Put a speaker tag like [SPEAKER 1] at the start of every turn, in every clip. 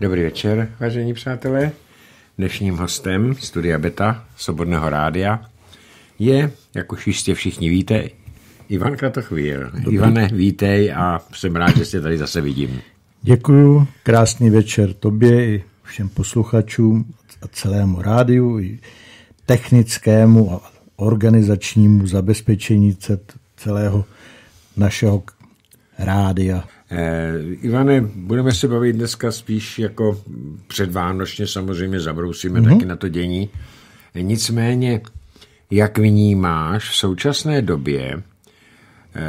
[SPEAKER 1] Dobrý večer, vážení přátelé. Dnešním hostem Studia Beta, Svobodného rádia, je, jak už jistě všichni víte, Ivan Kratochvíl. Dobrý. Ivane, vítej a jsem rád, že se tady zase vidím.
[SPEAKER 2] Děkuju, krásný večer tobě i všem posluchačům a celému rádiu, i technickému a organizačnímu zabezpečení celého našeho rádia.
[SPEAKER 1] Eh, Ivane, budeme se bavit dneska spíš jako předvánočně, samozřejmě zabrousíme mm-hmm. taky na to dění. Eh, nicméně, jak vnímáš v současné době eh,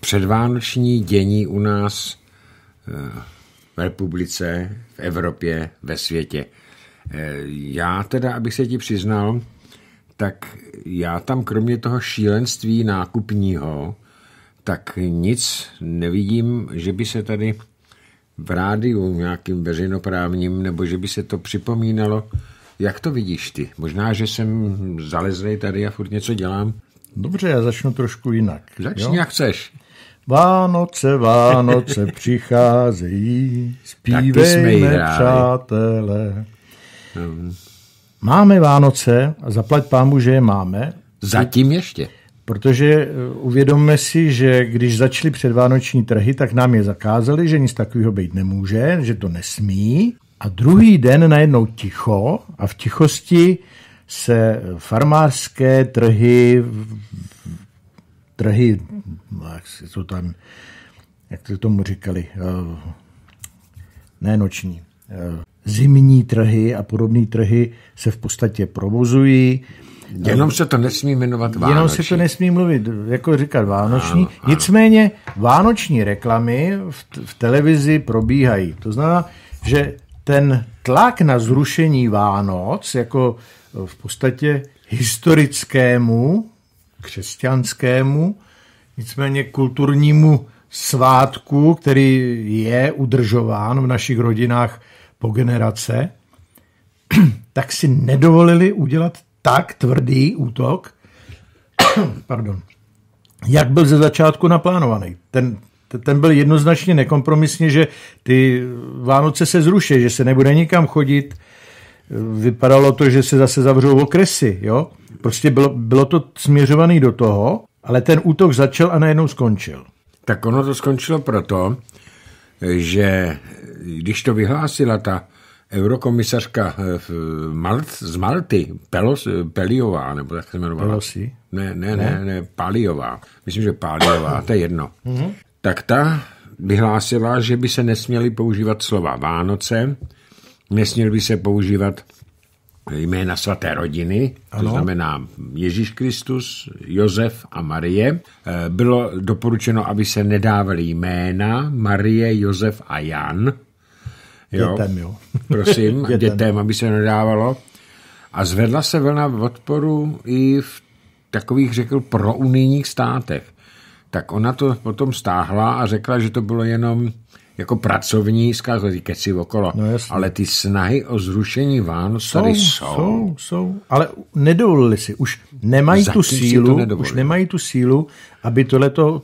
[SPEAKER 1] předvánoční dění u nás v republice, v Evropě, ve světě? Já teda, abych se ti přiznal, tak já tam kromě toho šílenství nákupního, tak nic nevidím, že by se tady v rádiu nějakým veřejnoprávním, nebo že by se to připomínalo. Jak to vidíš ty? Možná, že jsem zalezlej tady a furt něco dělám. Dobře,
[SPEAKER 2] já začnu trošku jinak. Začni, jo? jak chceš. Vánoce, Vánoce přicházejí, zpívejme, přátelé. Hmm. Máme Vánoce a zaplať pámu, že je máme. Zatím ještě. Protože eh, uvědomme si, že když začaly předvánoční trhy, tak nám je zakázali, že nic takového být nemůže, že to nesmí. A druhý den najednou ticho a v tichosti se farmářské trhy, trhy, jak se to tam, jak to tomu říkali, eh, ne noční, eh, zimní trhy a podobné trhy se v podstatě provozují
[SPEAKER 1] Jenom se to nesmí jmenovat vánoční. Jenom se to
[SPEAKER 2] nesmí mluvit, jako říkat vánoční. Ano, ano. Nicméně vánoční reklamy v, v televizi probíhají. To znamená, že ten tlak na zrušení Vánoc, jako eh, v podstatě historickému, křesťanskému, nicméně kulturnímu svátku, který je udržován v našich rodinách po generace, tak si nedovolili udělat tak tvrdý útok, pardon, jak byl ze začátku naplánovaný. Ten, ten byl jednoznačně nekompromisně, že ty Vánoce se zruší, že se nebude nikam chodit. Vypadalo to, že se zase zavřou okresy. Jo? Prostě bylo, bylo to směřované do toho, ale ten útok začal a najednou skončil. Tak ono to skončilo proto, že když to vyhlásila
[SPEAKER 1] ta eurokomisařka eh, Malt, z Malty, Pelos, eh, Peliová, nebo jak se jmenovala? Pelosi? Ne, ne, ne, ne, Paliová. Myslím, že Paliová, to je jedno. tak ta vyhlásila, že by se nesměly používat slova Vánoce, nesměly by se používat jména svaté rodiny, ano. to znamená Ježíš Kristus, Josef a Marie. Eh, bylo doporučeno, aby se nedávaly jména Marie, Josef a Jan, Jo. Dětem, jo. Prosím, dětem. dětem, aby se nedávalo. A zvedla se vlna v odporu i v takových, řekl, prounijních státech. Tak ona to potom stáhla a řekla, že to bylo jenom jako pracovní zkaz, keci okolo. No
[SPEAKER 2] ale ty snahy o zrušení Vánoc jsou, tady jsou. jsou. Jsou, Ale nedovolili si, už nemají Zatím tu sílu, už nemají tu sílu, aby tohleto,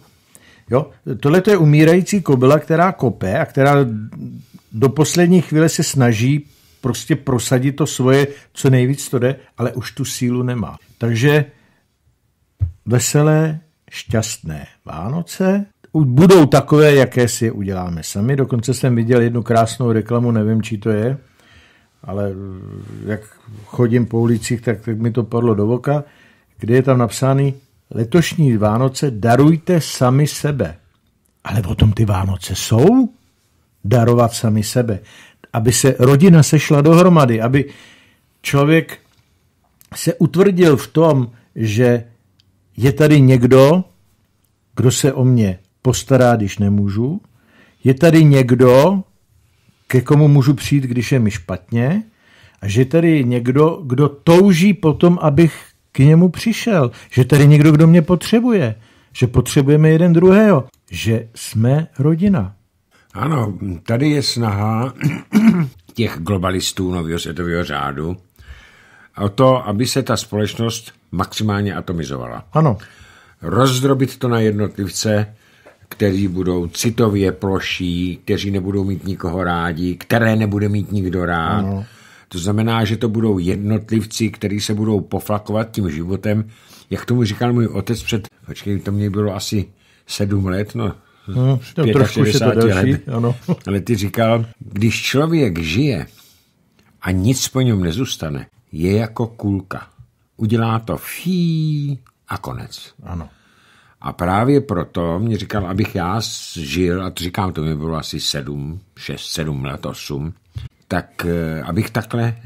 [SPEAKER 2] jo, tohleto je umírající kobila, která kope a která do poslední chvíle se snaží prostě prosadit to svoje, co nejvíc to jde, ale už tu sílu nemá. Takže veselé, šťastné Vánoce. Budou takové, jaké si je uděláme sami. Dokonce jsem viděl jednu krásnou reklamu, nevím, či to je, ale eh, jak chodím po ulicích, tak, tak mi to padlo do oka, kde je tam napsaný letošní Vánoce darujte sami sebe. Ale o tom ty Vánoce jsou? darovat sami sebe, aby se rodina sešla dohromady, aby člověk se utvrdil v tom, že je tady někdo, kdo se o mě postará, když nemůžu, je tady někdo, ke komu můžu přijít, když je mi špatně, a že tady někdo, kdo touží potom, abych k němu přišel, že tady někdo, kdo mě potřebuje, že potřebujeme jeden druhého, že jsme rodina. Ano, tady je snaha
[SPEAKER 1] těch globalistů nového světového řádu o to, aby se ta společnost maximálně atomizovala. Ano. Rozdrobit to na jednotlivce, kteří budou citově ploší, kteří nebudou mít nikoho rádi, které nebude mít nikdo rád. Ano. To znamená, že to budou jednotlivci, kteří se budou poflakovat tím životem. Jak tomu říkal můj otec před, počkej, to mě bylo asi sedm let, no No, no trošku je to další, let. ano. Ale ty říkal, když člověk žije a nic po něm nezůstane, je jako kulka. Udělá to fí a konec. Ano. A právě proto mě říkal, abych já žil, a to říkám, to mi bylo asi sedm, šest, sedm let, osm, tak eh, abych takhle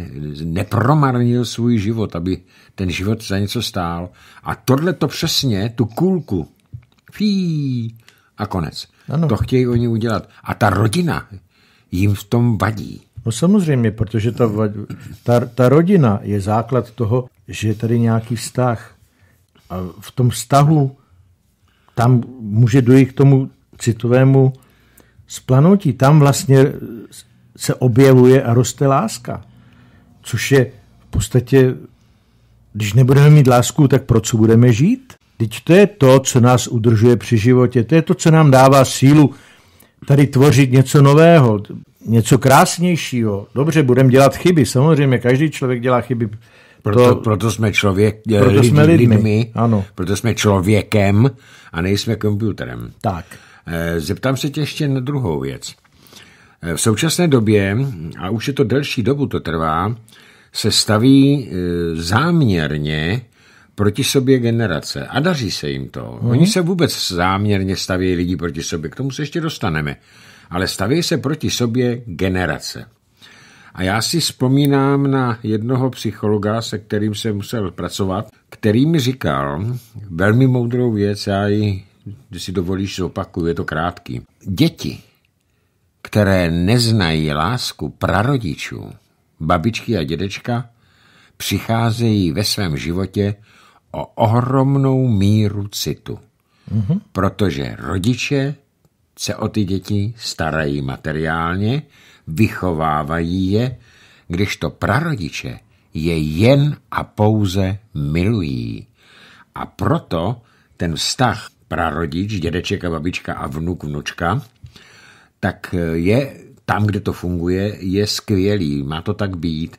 [SPEAKER 1] nepromarnil svůj život, aby ten život za něco stál. A tohle to přesně, tu kulku, fíj,
[SPEAKER 2] a konec. Ano. To chtějí oni udělat. A ta rodina jim v tom vadí. No samozřejmě, protože ta, ta, ta rodina je základ toho, že je tady nějaký vztah. A v tom vztahu tam může dojít k tomu citovému splanutí. Tam vlastně se objevuje a roste láska. Což je v podstatě, když nebudeme mít lásku, tak pro co budeme žít? Teď to je to, co nás udržuje při životě, to je to, co nám dává sílu tady tvořit něco nového, něco krásnějšího. Dobře, budeme dělat chyby, samozřejmě, každý člověk dělá chyby. Proto, to,
[SPEAKER 1] proto jsme člověk, eh, proto lidi, jsme lidmi, lidmi ano. proto jsme člověkem a nejsme komputerem. Tak. Eh, zeptám se tě ještě na druhou věc. Eh, v současné době, a už je to delší dobu to trvá, se staví záměrně proti sobě generace. A daří se jim to. Hmm. Oni se vůbec záměrně staví lidi proti sobě, k tomu se ještě dostaneme. Ale staví se proti sobě generace. A já si vzpomínám na jednoho psychologa, se kterým jsem musel pracovat, který mi říkal velmi moudrou věc, já ji, když si dovolíš, zopakuju, je to krátký. Děti, které neznají lásku prarodičů, babičky a dědečka, přicházejí ve svém životě o ohromnou míru citu, mm-hmm. protože rodiče se o ty děti starají materiálně, vychovávají je, když to prarodiče je jen a pouze milují. A proto ten vztah prarodič, dědeček a babička a vnuk, vnučka, tak je tam, kde to funguje, je skvělý, má to tak být.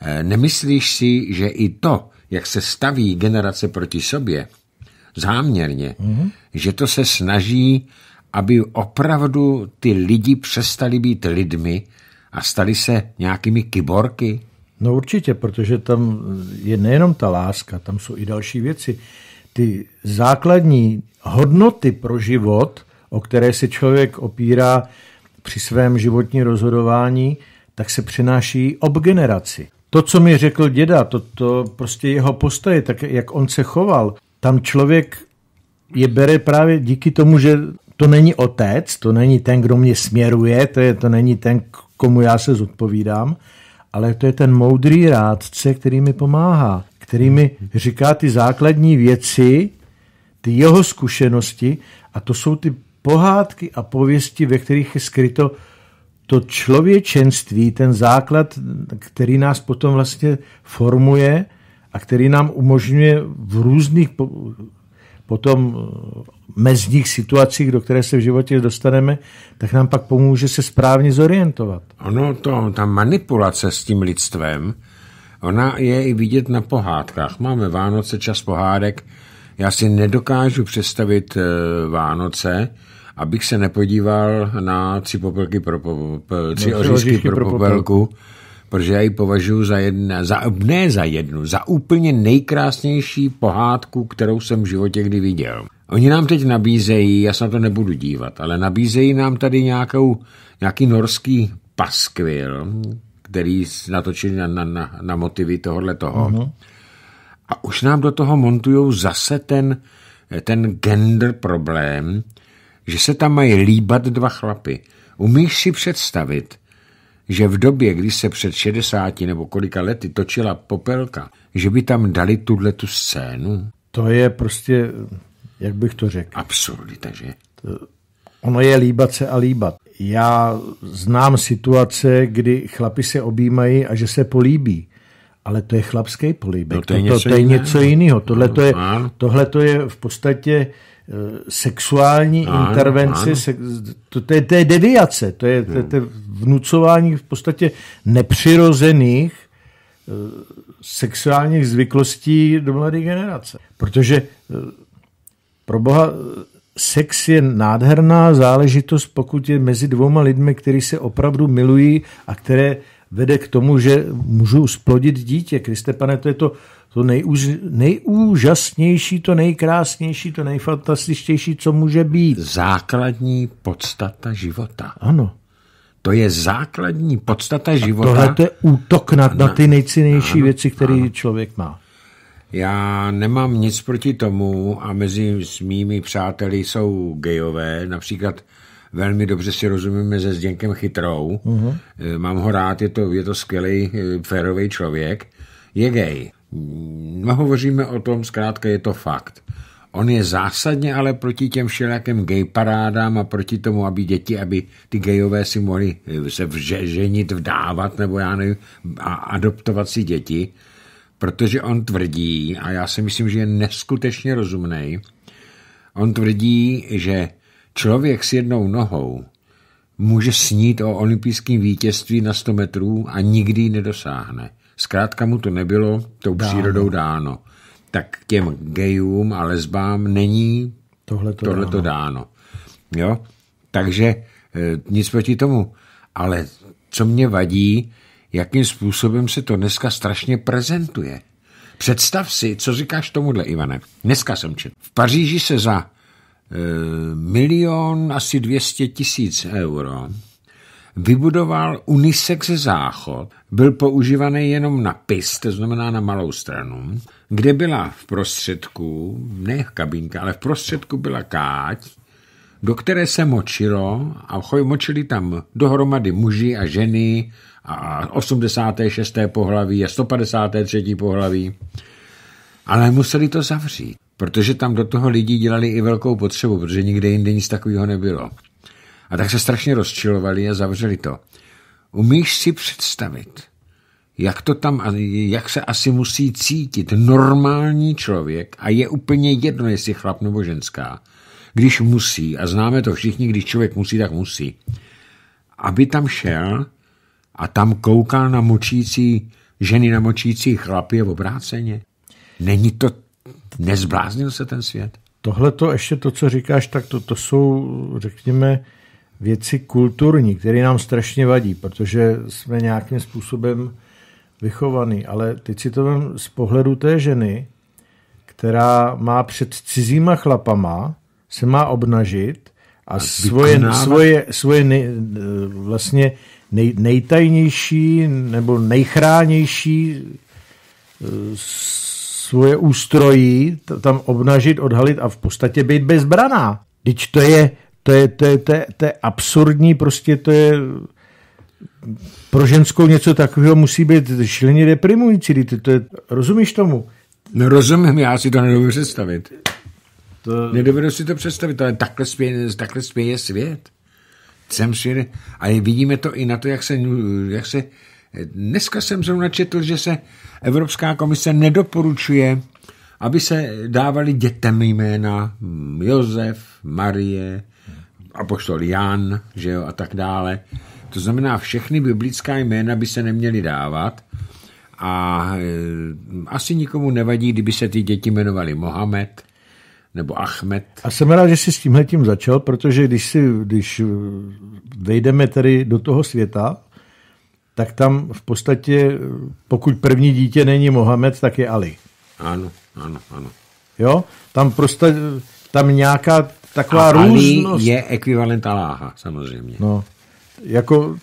[SPEAKER 1] E, nemyslíš si, že i to, jak se staví generace proti sobě, záměrně, mm-hmm. že to se snaží, aby opravdu ty lidi přestali být lidmi a stali se
[SPEAKER 2] nějakými kyborky? No určitě, protože tam je nejenom ta láska, tam jsou i další věci. Ty základní hodnoty pro život, o které se člověk opírá při svém životní rozhodování, tak se přenáší ob generaci. To, co mi řekl děda, to, to prostě jeho postoje, tak jak on se choval, tam člověk je bere právě díky tomu, že to není otec, to není ten, kdo mě směruje, to, je, to není ten, komu já se zodpovídám, ale to je ten moudrý rádce, který mi pomáhá, který mi říká ty základní věci, ty jeho zkušenosti a to jsou ty pohádky a pověsti, ve kterých je skryto to člověčenství, ten základ, který nás potom vlastně formuje a který nám umožňuje v různých potom eh, mezních situacích, do které se v životě dostaneme, tak nám pak pomůže se správně zorientovat. Ono, to,
[SPEAKER 1] ta manipulace s tím lidstvem, ona je i vidět na pohádkách. Máme Vánoce, čas pohádek. Já si nedokážu představit eh, Vánoce, abych se nepodíval na tři popelky pro popel, no, tři no, oříšky pro, pro popelku, popelku, protože já ji považuji za jedna, za, ne za jednu, za úplně nejkrásnější pohádku, kterou jsem v životě kdy viděl. Oni nám teď nabízejí, já se na to nebudu dívat, ale nabízejí nám tady nějakou, nějaký norský paskvil, který natočili na, na, na, na motivy tohohle toho. uh A už nám do toho montují zase ten, ten gender problém, že se tam mají líbat dva chlapy. Umíš si představit, že v době, kdy se před 60 nebo kolika lety točila popelka, že by tam dali tuhle tu scénu?
[SPEAKER 2] To je prostě, jak bych to řekl. Absurdita, že? To, ono je líbat se a líbat. Já znám situace, kdy chlapi se objímají a že se políbí. Ale to je chlapský políbek. No to, je to, to, to je něco jiného. Tohle, no, to je, no, no. tohle to je v podstatě Eh, sexuální ano, intervenci, ano. Se, to, to, je, to je deviace, to je, to, hmm. to je vnucování v podstatě nepřirozených eh, sexuálních zvyklostí do mladé generace. Protože eh, pro boha sex je nádherná záležitost, pokud je mezi dvouma lidmi, kteří se opravdu milují a které vede k tomu, že můžou splodit dítě. Kriste pane, to je to to nejúž, nejúžasnější, to nejkrásnější, to nejfantastičtější, co může být.
[SPEAKER 1] Základní podstata života. Ano. To je základní podstata života. Tohle to je
[SPEAKER 2] útok na, na ty nejcennější věci, které člověk má.
[SPEAKER 1] Já nemám nic proti tomu a mezi mými přáteli jsou gejové, například velmi dobře si rozumíme se Zděnkem Chytrou, uh-huh. mám ho rád, je to, je to skvělý, eh, férový člověk, je gej hovoříme o tom, zkrátka je to fakt. On je zásadně ale proti těm všelijakým gay parádám a proti tomu, aby děti, aby ty gejové si mohli eh, se vže, ženit, vdávat nebo já nevím, a adoptovat si děti, protože on tvrdí, a já si myslím, že je neskutečně rozumný, on tvrdí, že člověk s jednou nohou může snít o olympijském vítězství na 100 metrů a nikdy ji nedosáhne. Zkrátka mu to nebylo tou dáno. přírodou dáno. Tak těm gejům a lesbám není
[SPEAKER 2] tohleto, tohleto
[SPEAKER 1] dáno. dáno. Jo? Takže e, nic proti tomu. Ale co mě vadí, jakým způsobem se to dneska strašně prezentuje. Představ si, co říkáš tomuhle, Ivane. Dneska jsem četl. V Paříži se za e, milion asi 200 tisíc euro vybudoval unisex záchod, byl používaný jenom na pist, to znamená na malou stranu, kde byla v prostředku, ne kabinka, ale v prostředku byla káť, do které se močilo a močili tam dohromady muži a ženy a 86. pohlaví a 153. pohlaví, ale museli to zavřít protože tam do toho lidi dělali i velkou potřebu, protože nikde jinde nic takového nebylo. A tak se strašně rozčilovali a zavřeli to. Umíš si představit, jak to tam, jak se asi musí cítit normální člověk a je úplně jedno, jestli chlap nebo ženská, když musí, a známe to všichni, když člověk musí, tak musí, aby tam šel a tam koukal na močící ženy na močící chlapy v obráceně. Není to, nezbláznil
[SPEAKER 2] se ten svět? Tohle to ještě to, co říkáš, tak to, to jsou, řekněme, věci kulturní, které nám strašně vadí, protože jsme nějakým způsobem vychovaný. Ale teď si to vem z pohledu té ženy, která má před cizíma chlapama, se má obnažit a, a svoje, svoje, svoje nej, vlastně nej, nejtajnější nebo nejchránější eh, svoje ústrojí tam obnažit, odhalit a v podstatě být bezbraná. Teď to je to je, to, je, to, je, to je absurdní, prostě to je pro ženskou něco takového musí být šleně deprimující. Ty to je, rozumíš tomu? No rozumím, já si to nedovedu představit. To...
[SPEAKER 1] Nedovedu si to představit, ale takhle spěje, takhle spěje svět. Jsem si, A vidíme to i na to, jak se, jak se Dneska jsem zrovna četl, že se Evropská komise nedoporučuje, aby se dávali dětem jména Josef, Marie, apoštol Jan, že jo, a tak dále. To znamená, všechny biblická jména by se neměly dávat a e, asi nikomu nevadí, kdyby se ty děti jmenovaly Mohamed nebo Ahmed.
[SPEAKER 2] A jsem rád, že jsi s tímhle tím začal, protože když, si, když eh, vejdeme tedy do toho světa, tak tam v podstatě, eh, pokud první dítě není Mohamed, tak je Ali.
[SPEAKER 1] Ano, ano,
[SPEAKER 2] ano. Jo, tam prostě, tam nějaká Taková a různost. je ekvivalent Aláha, samozřejmě. No, jako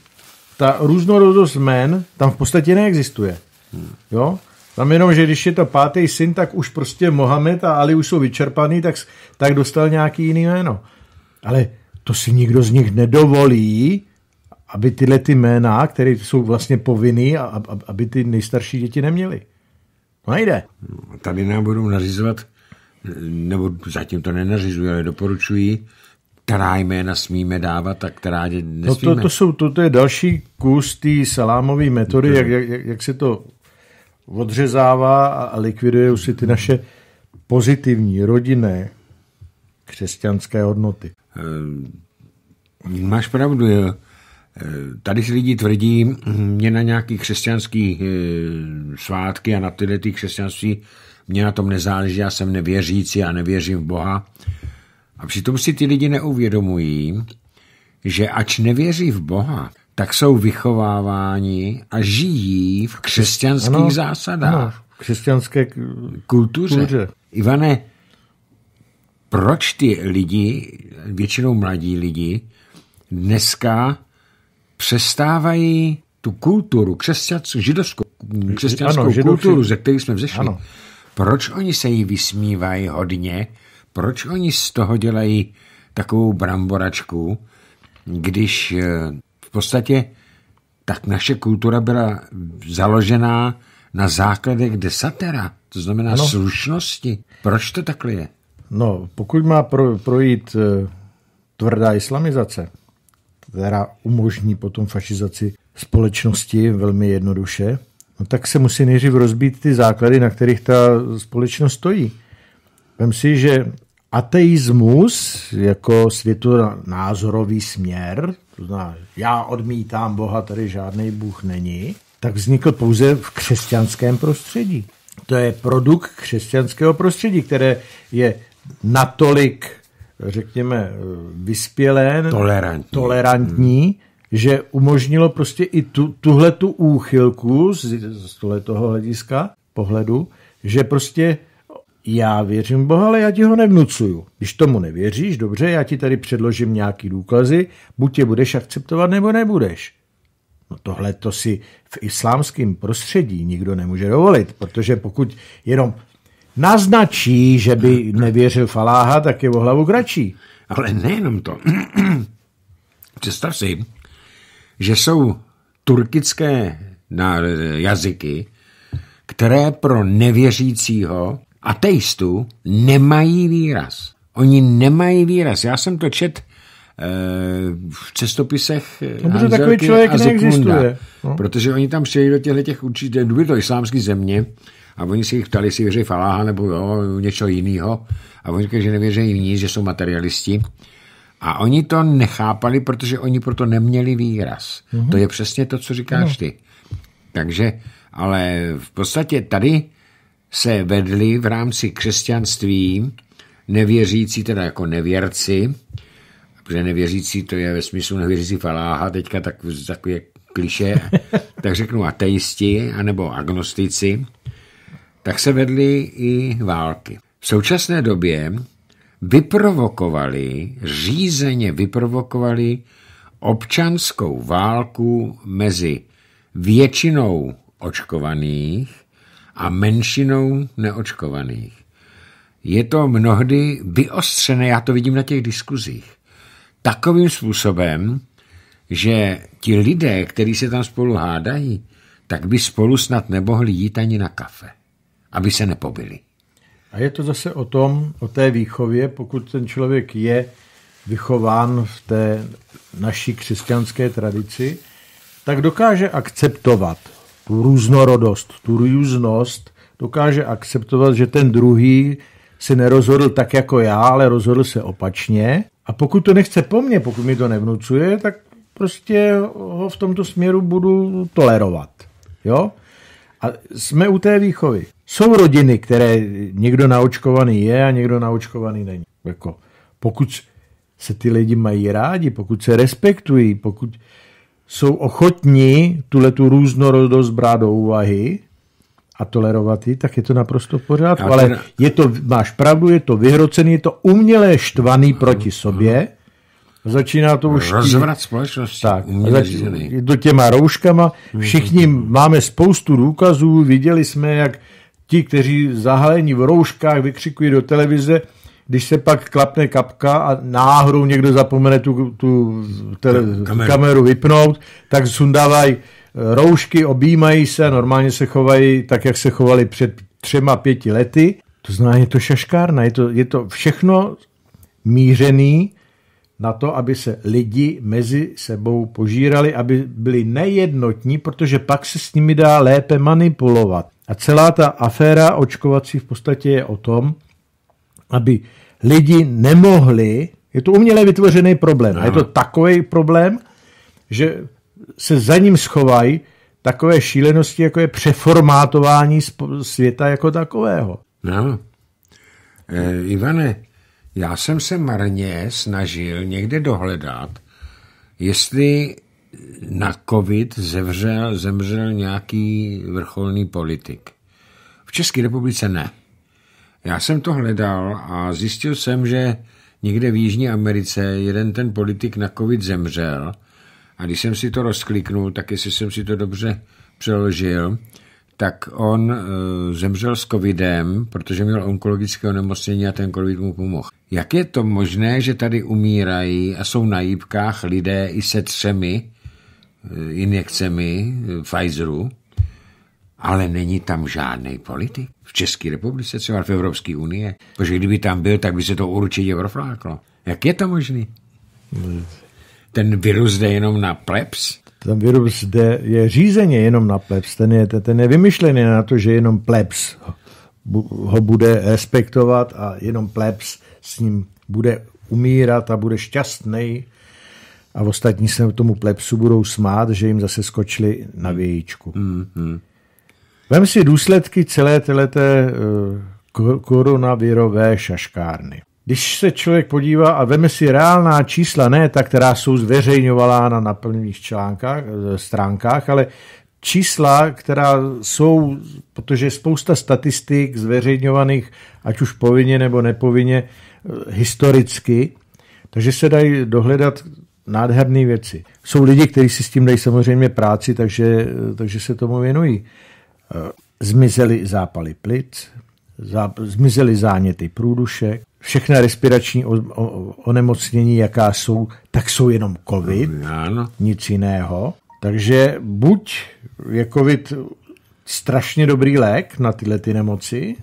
[SPEAKER 2] ta různorodost men tam v podstatě neexistuje. Hmm. Jo? Tam jenom, že když je to pátý syn, tak už prostě Mohamed a Ali už jsou vyčerpaný, tak, tak dostal nějaký jiný jméno. Ale to si nikdo z nich nedovolí, aby tyhle ty jména, které jsou vlastně povinný, aby ty nejstarší děti neměly. To nejde.
[SPEAKER 1] No, tady nám budou nařizovat nebo zatím to nenařizují, ale doporučují, která jména smíme dávat a která nesmíme. No to, to,
[SPEAKER 2] jsou, to, to je další kus té salámové metody, to... jak, jak, jak se to odřezává a, likviduje už si ty naše pozitivní, rodinné, křesťanské hodnoty. Eh,
[SPEAKER 1] máš pravdu, jo. Eh, tady si lidi tvrdí, hm, mě na nějaký křesťanský eh, svátky a na tyhle ty křesťanství mně na tom nezáleží, já jsem nevěřící a nevěřím v Boha. A přitom si ty lidi neuvědomují, že ač nevěří v Boha, tak jsou vychováváni a žijí v křesťanských ano, zásadách. Ano, v křesťanské kultuře. kultuře. Ivane, proč ty lidi, většinou mladí lidi, dneska přestávají tu kulturu, křesťanskou, židovskou, křesťanskou ano, kulturu, židovši. ze které jsme vzešli, ano. Proč oni se jí vysmívají hodně? Proč oni z toho dělají takovou bramboračku, když eh, v podstatě tak naše kultura byla založená na základech desatera, to znamená no. slušnosti. Proč to takhle je?
[SPEAKER 2] No, pokud má pro, projít eh, tvrdá islamizace, která umožní potom fašizaci společnosti velmi jednoduše, No tak se musí nejdřív rozbít ty základy, na kterých ta společnost stojí. Vem si, že ateismus jako názorový směr, to znamená, já odmítám Boha, tady žádný Bůh není, tak vznikl pouze v křesťanském prostředí. To je produkt křesťanského prostředí, které je natolik, řekněme, vyspělé, tolerantní, tolerantní hmm že umožnilo prostě i tu, tuhle tu úchylku z, z toho hlediska, pohledu, že prostě já věřím Boha, ale já ti ho nevnucuju. Když tomu nevěříš, dobře, já ti tady předložím nějaký důkazy, buď tě budeš akceptovat, nebo nebudeš. No tohle to si v islámském prostředí nikdo nemůže dovolit, protože pokud jenom naznačí, že by nevěřil Faláha, tak je o hlavu kratší. Ale nejenom to.
[SPEAKER 1] Představ si,
[SPEAKER 2] že jsou turkické
[SPEAKER 1] jazyky, které pro nevěřícího ateistu nemají výraz. Oni nemají výraz. Já jsem to čet eh, v cestopisech no, protože takový člověk a Zikmunda, neexistuje. No. Protože oni tam přijeli do těchto těch určitě, byly to islámské země a oni si jich ptali, si věří faláha nebo jo, něco jiného a oni říkají, že nevěří v ní, že jsou materialisti a oni to nechápali, protože oni proto neměli výraz. Mm-hmm. To je přesně to, co říkáš mhm. ty. Takže, ale v podstatě tady se vedli v rámci křesťanství nevěřící, teda jako nevěrci, protože nevěřící to je ve smyslu nevěřící faláha, teďka tak, takové kliše, tak řeknu ateisti anebo agnostici, tak se vedli i války. V současné době vyprovokovali, řízeně vyprovokovali občanskou válku mezi většinou očkovaných a menšinou neočkovaných. Je to mnohdy vyostřené, já to vidím na těch diskuzích, takovým způsobem, že ti lidé, kteří se tam spolu hádají, tak by spolu snad nemohli jít ani na kafe, aby se nepobili.
[SPEAKER 2] A je to zase o tom, o té výchově, pokud ten člověk je vychován v té naší křesťanské tradici, tak dokáže akceptovat tu různorodost, tu různost, dokáže akceptovat, že ten druhý si nerozhodl tak jako já, ale rozhodl se opačně. A pokud to nechce po mně, pokud mi to nevnucuje, tak prostě ho v tomto směru budu tolerovat. Jo? A jsme u té výchovy. Jsou rodiny, které někdo naočkovaný je a někdo naočkovaný není. Jako, pokud se ty lidi mají rádi, pokud se respektují, pokud jsou ochotní tuhle tu různorodost brát do úvahy a tolerovat ji, tak je to naprosto v pořádku. Ten... Ale je to, máš pravdu, je to vyhrocený, je to umělé štvaný proti sobě, Začíná to už... Rozvrat
[SPEAKER 1] společnosti. Tak, zač...
[SPEAKER 2] do těma rouškama. Všichni máme spoustu důkazů, viděli jsme, jak ti, kteří zahalení v rouškách vykřikují do televize, když se pak klapne kapka a náhodou někdo zapomene tu, tu tele, kameru. kameru vypnout, tak sundávají e, roušky, objímají se, normálně se chovají tak, jak se chovali před třema, pěti lety. To znamená, je to šaškárna, je to, je to všechno mířený na to, aby se lidi mezi sebou požírali, aby byli nejednotní, protože pak se s nimi dá lépe manipulovat. A celá ta aféra očkovací v podstatě je o tom, aby lidi nemohli, je to uměle vytvořený problém, a je to takový problém, že se za ním schovají takové šílenosti, jako je přeformátování světa jako takového.
[SPEAKER 1] No. E, Ivane, já jsem se marně snažil někde dohledat, jestli na covid zemřel, zemřel nějaký vrcholný politik. V České republice ne. Já jsem to hledal a zjistil jsem, že někde v Jižní Americe jeden ten politik na covid zemřel a když jsem si to rozkliknul, tak jestli jsem si to dobře přeložil, tak on e, zemřel s covidem, protože měl onkologické onemocnění a ten covid mu pomohl. Jak je to možné, že tady umírají a jsou na jípkách lidé i se třemi e, injekcemi e, Pfizeru, ale není tam žádný politik. V České republice, třeba v Evropské unii. Protože kdyby tam byl, tak by se to určitě profláklo. Jak je to možné? Ten virus jde jenom na plebs?
[SPEAKER 2] ten virus jde, je řízeně jenom na plebs, ten je, ten je vymyšlený na to, že jenom plebs ho bude respektovat a jenom plebs s ním bude umírat a bude šťastný a ostatní se tomu plebsu budou smát, že jim zase skočili na vějíčku. Mm, -hmm. Vem si důsledky celé této eh, koronavirové šaškárny. Když se člověk podívá a veme si reálná čísla, ne ta, která jsou zveřejňovala na naplněných článkách, eh, stránkách, ale čísla, která jsou, protože spousta statistik zveřejňovaných, ať už povinně nebo nepovinně, eh, historicky, takže se dají dohledat nádherné věci. Jsou lidi, kteří si s tím dají samozřejmě práci, takže, eh, takže se tomu věnují. Zmizely zápaly plic, zmizely záněty průdušek, všechna respirační onemocnění, jaká jsou, tak jsou jenom covid, no, ano. nic jiného. Takže buď je covid strašně dobrý lék na tyhle ty nemoci,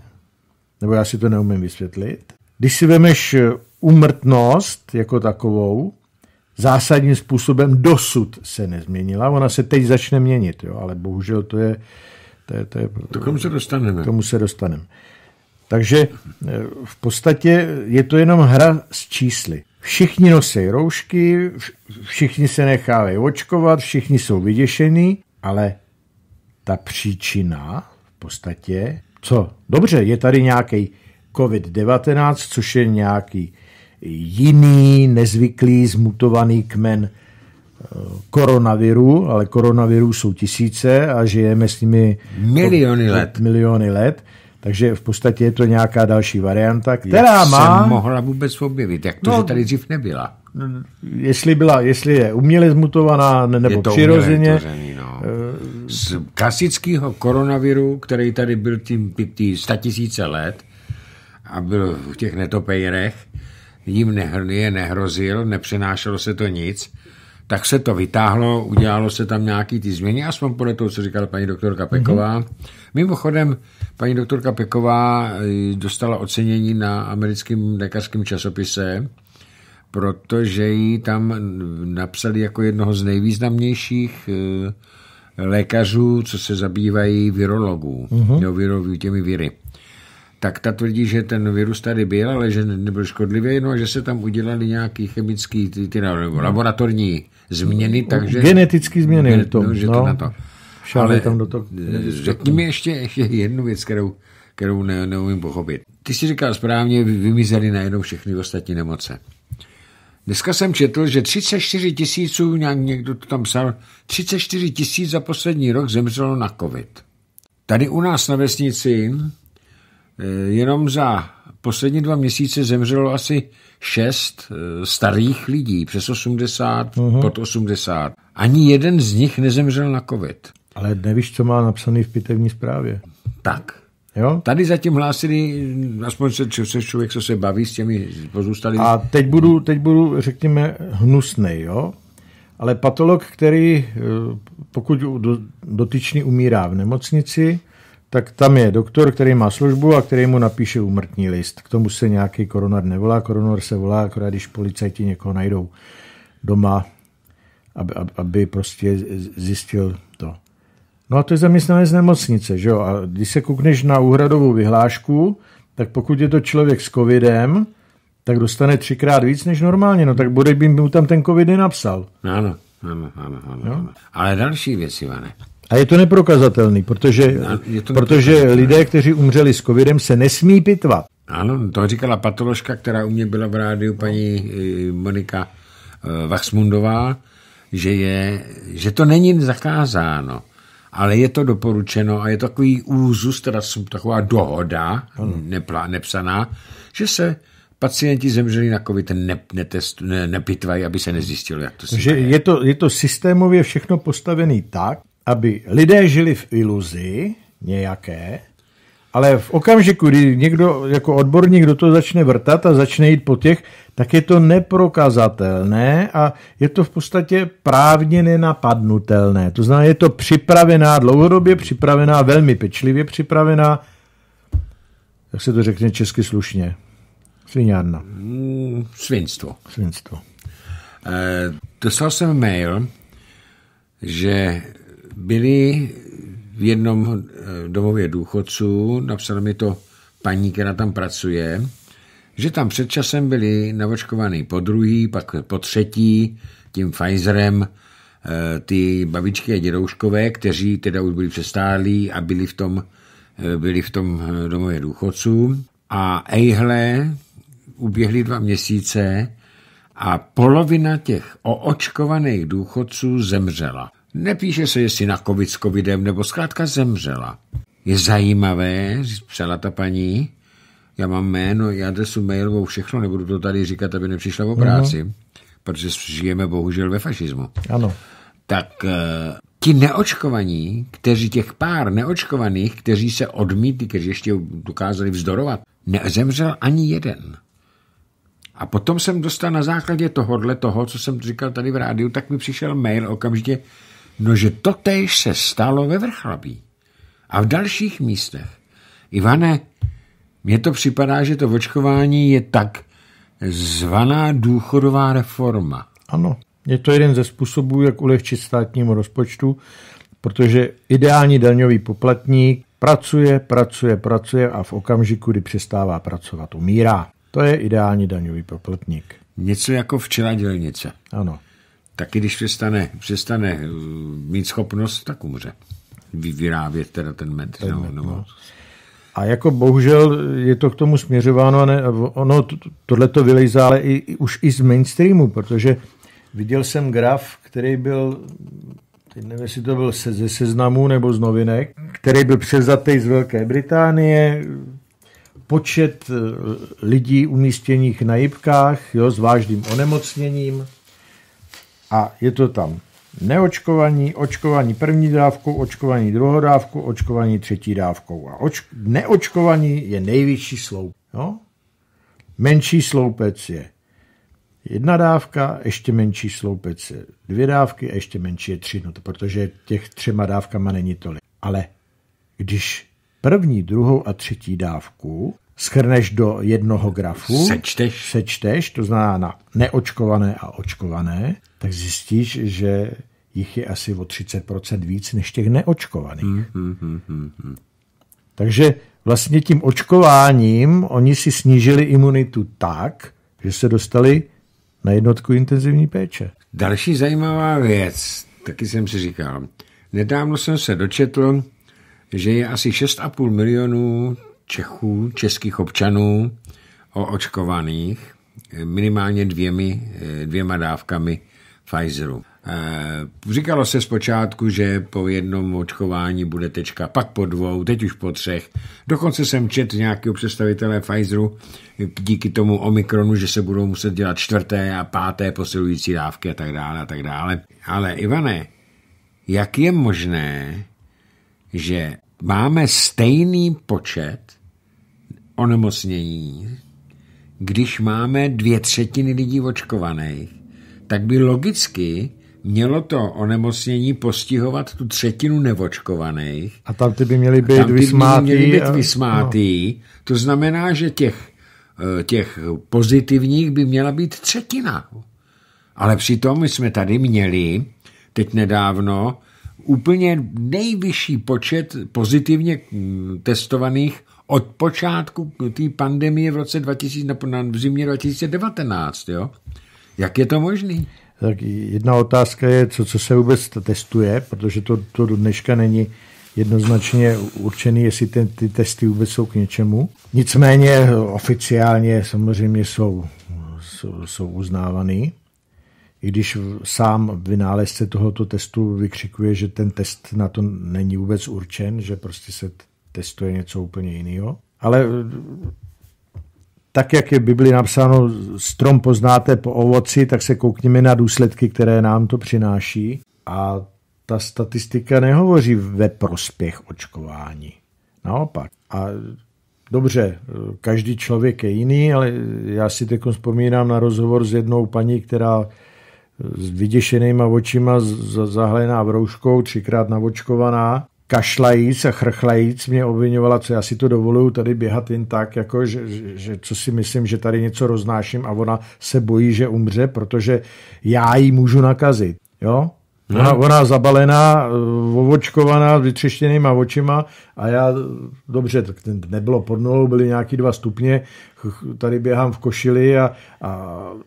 [SPEAKER 2] nebo já si to neumím vysvětlit. Když si vemeš umrtnost jako takovou, zásadním způsobem dosud se nezměnila. Ona se teď začne měnit, jo, ale bohužel to je... To je, to je k tomu se dostaneme. K tomu se dostaneme. Takže eh, v podstatě je to jenom hra s čísly. Všichni nosí roušky, všichni se nechávají očkovat, všichni jsou vyděšený, ale ta příčina v podstatě, co? Dobře, je tady nějaký COVID-19, což je nějaký jiný, nezvyklý, zmutovaný kmen eh, koronaviru, ale koronavirů jsou tisíce a žijeme s nimi miliony let. Miliony let. Takže v podstatě je to nějaká další varianta, která Jak má... Jak mohla vůbec objevit? Jak to, no, že tady dřív nebyla? Jestli, byla, jestli je uměle zmutovaná nebo je to přirozeně. Tvořený, no. Eh, Z
[SPEAKER 1] klasického koronaviru, který tady byl tím pitý tisíce let a byl v těch netopejrech, jim nehr, je nehrozil, nepřenášelo se to nic, tak se to vytáhlo, udělalo se tam nějaký ty změny, aspoň podle toho, co říkala paní doktorka Peková. Mm-hmm. Mimochodem, paní doktorka Peková eh, dostala ocenění na americkém lékařském časopise, protože ji tam napsali jako jednoho z nejvýznamnějších eh, lékařů, co se zabývají virologů, mm-hmm. jo, těmi viry tak ta tvrdí, že ten virus tady byl, ale že nebyl škodlivý, no a že se tam udělali nějaký chemický, ty, ty, ty laboratorní změny, mm, takže... Genetické změny. Genet, tom, no, že no, to na to. Ale tam do toho. Eh, řekni mi ještě, jednu věc, kterou, kterou ne, neumím pochopit. Ty jsi říkal správně, vymizely najednou všechny ostatní nemoce. Dneska jsem četl, že 34 tisíců, nějak někdo to tam psal, 34 tisíc za poslední rok zemřelo na covid. Tady u nás na vesnici eh, jenom za poslední dva měsíce zemřelo asi šest eh, starých lidí, přes 80, uh-huh. Mhm. pod 80. Ani jeden z nich nezemřel na covid.
[SPEAKER 2] Ale nevíš, co má napsaný v pitevní zprávě. Tak.
[SPEAKER 1] Jo? Tady zatím hlásili, aspoň se, se člověk, co se baví s těmi pozůstalými. A teď budu,
[SPEAKER 2] teď budu řekněme, hnusnej, jo? Ale patolog, který, eh, pokud dotyčný umírá v nemocnici, tak tam je doktor, který má službu a který mu napíše umrtní list. K tomu se nějaký koronar nevolá, koronar se volá, akorát když policajti někoho najdou doma, aby, aby prostě zjistil to. No a to je z nemocnice, že jo? A když se koukneš na úhradovou vyhlášku, tak pokud je to člověk s covidem, tak dostane třikrát víc než normálně, no tak bude by mu tam ten covid napsal.
[SPEAKER 1] Ano, ano, ano, ano. ano. Ale další věc, Ivane.
[SPEAKER 2] A je to neprokazatelný, protože, je to protože lidé, kteří umřeli s covidem, se nesmí pitvat.
[SPEAKER 1] Ano, to říkala patoložka, která u mě byla v rádiu, paní eh, Monika eh, Vachsmundová, že, je, že to není zakázáno, ale je to doporučeno a je to takový úzus, teda taková dohoda nepla, nepsaná, že se pacienti zemřeli na covid ne, netest, ne, nepitvají, aby se
[SPEAKER 2] nezjistilo, jak to se je to, je to systémově všechno postavený tak, aby lidé žili v iluzi nějaké, ale v okamžiku, kdy někdo jako odborník do toho začne vrtat a začne jít po těch, tak je to neprokazatelné a je to v podstatě právně nenapadnutelné. To znamená, je to připravená, dlouhodobě připravená, velmi pečlivě připravená, jak se to řekne česky slušně, sviňárna.
[SPEAKER 1] Mm, svinstvo. Svinstvo. Eh, dostal jsem mail, že byli v jednom eh, domově důchodců, napsala mi to paní, která tam pracuje, že tam před časem byli navočkovaný po druhý, pak po třetí, tím Pfizerem, eh, ty babičky a dědouškové, kteří teda už byli přestálí a byli v tom, eh, byli v tom domově důchodců. A ejhle, uběhly dva měsíce a polovina těch oočkovaných důchodců zemřela. Nepíše se, jestli na covid s covidem, nebo zkrátka zemřela. Je zajímavé, psala ta paní, já mám jméno, já adresu mailovou, všechno, nebudu to tady říkat, aby nepřišla o práci, mm-hmm. protože žijeme bohužel ve fašismu. Ano. Tak eh, ti neočkovaní, kteří těch pár neočkovaných, kteří se odmítli, kteří ještě dokázali vzdorovat, nezemřel ani jeden. A potom jsem dostal na základě tohohle toho, co jsem říkal tady v rádiu, tak mi přišel mail okamžitě, Nože totéž se stalo ve Vrchlabí a v dalších místech. Ivane, mně to připadá, že
[SPEAKER 2] to očkování je tak
[SPEAKER 1] zvaná důchodová reforma. Ano,
[SPEAKER 2] je to jeden ze způsobů, jak ulehčit státnímu rozpočtu, protože ideální daňový poplatník pracuje, pracuje, pracuje a v okamžiku, kdy přestává pracovat, umírá. To je ideální daňový poplatník.
[SPEAKER 1] Něco jako včela dělnice. Ano taky když přestane, přestane eh, mít schopnost, tak umře. Vyrábět teda ten med. Ten no, med no. No.
[SPEAKER 2] A jako bohužel je to k tomu směřováno, a ne, ono tohle to vylejzá, ale i, i, už i z mainstreamu, protože viděl jsem graf, který byl, teď nevím, jestli to byl se, ze seznamu nebo z novinek, který byl převzatý z Velké Británie, počet eh, lidí umístěných na jibkách, jo, s vážným onemocněním, a je to tam neočkovaní, očkovaní první dávkou, očkovaní druhou dávkou, očkovaní třetí dávkou. A oč, neočkovaní je nejvyšší sloup. Jo? Menší sloupec je jedna dávka, ještě menší sloupec je dvě dávky a ještě menší je tři, no to protože těch třema dávkama není tolik. Ale když první, druhou a třetí dávku schrneš do jednoho grafu, sečteš, sečteš to znamená na neočkované a očkované, tak zjistíš, že jich je asi o 30% víc než těch neočkovaných. Hmm, hmm, hmm, hmm, hmm. Takže vlastně tím očkováním oni si snížili imunitu tak, že se dostali na jednotku intenzivní péče.
[SPEAKER 1] Další zajímavá věc, taky jsem si říkal. Nedávno jsem se dočetl, že je asi 6,5 milionů Čechů, českých občanů o očkovaných minimálně dvěmi, eh, dvěma dávkami Pfizeru. Eh, říkalo se zpočátku, že po jednom očkování bude tečka, pak po dvou, teď už po třech. Dokonce jsem čet nějakého představitele Pfizeru eh, díky tomu Omikronu, že se budou muset dělat čtvrté a páté posilující dávky a tak dále a tak dále. Ale Ivane, jak je možné, že máme stejný počet onemocnění, když máme dvě třetiny lidí očkovaných, tak by logicky mělo to onemocnění postihovat tu třetinu nevočkovaných.
[SPEAKER 2] A tam ty by měly být tam vysmátý. By měly být a... No. vysmátý.
[SPEAKER 1] No. To znamená, že těch, eh, těch pozitivních by měla být třetina. Ale přitom my jsme tady měli teď nedávno úplně nejvyšší počet pozitivně mm, testovaných od počátku té pandemie v roce 2000, v zimě 2019, jo?
[SPEAKER 2] Jak je to možný? Tak jedna otázka je, co, co se vůbec testuje, protože to, to do dneška není jednoznačně určený, jestli ten, ty testy vůbec jsou k něčemu. Nicméně oficiálně samozřejmě jsou, jsou, jsou uznávaný, i když sám vynálezce tohoto testu vykřikuje, že ten test na to není vůbec určen, že prostě se testuje něco úplně jiného. Ale eh, tak, jak je v Biblii napsáno, strom poznáte po ovoci, tak se koukněme na důsledky, které nám to přináší. A ta statistika nehovoří ve prospěch očkování. Naopak. A dobře, každý člověk je jiný, ale já si teď vzpomínám na rozhovor s jednou paní, která s vyděšenýma očima, zahlená v rouškou, třikrát navočkovaná, kašlajíc a chrchlajíc mě obvinovala, co já si to dovoluju tady běhat jen tak, jako že, že, co si myslím, že tady něco roznáším a ona se bojí, že umře, protože já jí můžu nakazit. Jo? No. Ona, ona zabalená, eh, ovočkovaná, s vytřeštěnýma očima a já, eh, dobře, tak ten nebylo pod nulou, byly nějaký dva stupně, tady běhám v košili a, a,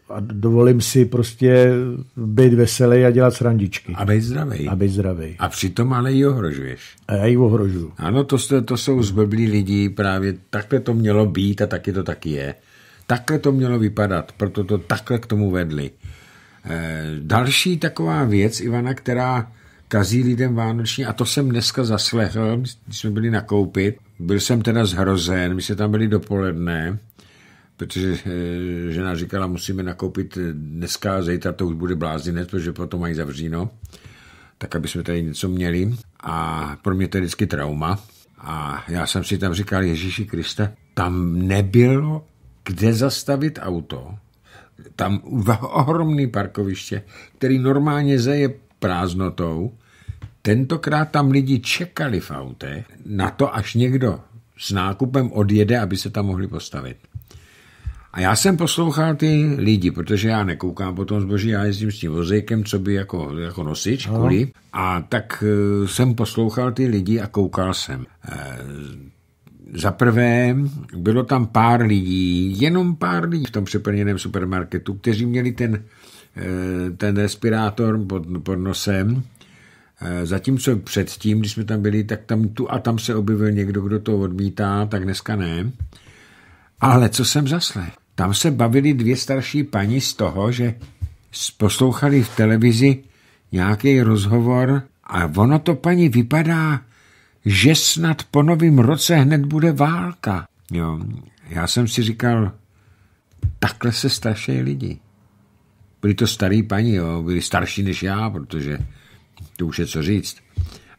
[SPEAKER 2] a dovolím si prostě být veselý a dělat srandičky. A být zdravý. A být zdravý. A přitom ale ji ohrožuješ. A já
[SPEAKER 1] ji ohrožuju. Ano, to, to jsou zblblí lidi, právě takhle to mělo být a taky to taky je. Takhle to mělo vypadat, proto to takhle k tomu vedli. Eh, další taková věc, Ivana, která kazí lidem vánoční, a to jsem dneska zaslechl, když jsme byli nakoupit. Byl jsem teda zhrozen, my jsme tam byli dopoledne, protože eh, žena říkala, musíme nakoupit dneska, zítra to už bude blázinec, protože potom mají zavříno, tak aby jsme tady něco měli. A pro mě to je vždycky trauma. A já jsem si tam říkal, Ježíši Kriste, tam nebylo kde zastavit auto, tam ohromný parkoviště, který normálně zaje prázdnotou. Tentokrát tam lidi čekali v autech na to, až někdo s nákupem odjede, aby se tam mohli postavit. A já jsem poslouchal ty lidi, protože já nekoukám po tom zboží, já jezdím s tím vozejkem, co by jako, jako nosič, kvůli. kuli. A tak eh, jsem poslouchal ty lidi a koukal jsem. Eh, za prvé, bylo tam pár lidí, jenom pár lidí v tom přeplněném supermarketu, kteří měli ten, eh, ten respirátor pod, pod nosem. Eh, zatímco předtím, když jsme tam byli, tak tam tu a tam se objevil někdo, kdo to odmítá, tak dneska ne. Ale co jsem zasle? Tam se bavili dvě starší paní z toho, že poslouchali v televizi nějaký rozhovor a ono to paní vypadá, že snad po novém roce hned bude válka. Jo, já jsem si říkal, takhle se strašejí lidi. Byli to starý paní, jo, byli starší než já, protože to už je co říct.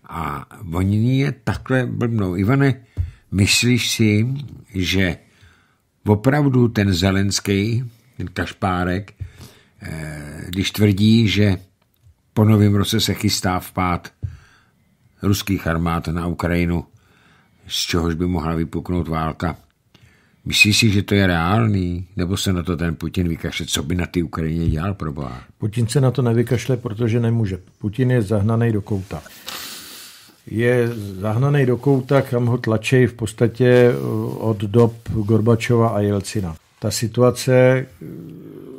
[SPEAKER 1] A oni je takhle blbnou. Ivane, myslíš si, že opravdu ten Zelenský, ten Kašpárek, eh, když tvrdí, že po novém roce se chystá vpát ruských armád na Ukrajinu, z čehož by mohla vypuknout válka. Myslíš si, že to je reálný? Nebo se na to ten Putin vykašle? Co by na ty Ukrajině dělal pro boha?
[SPEAKER 2] Putin se na to nevykašle, protože nemůže. Putin je zahnaný do kouta. Je zahnaný do kouta, kam ho tlačí v podstatě eh, od dob Gorbačova a Jelcina. Ta situace eh,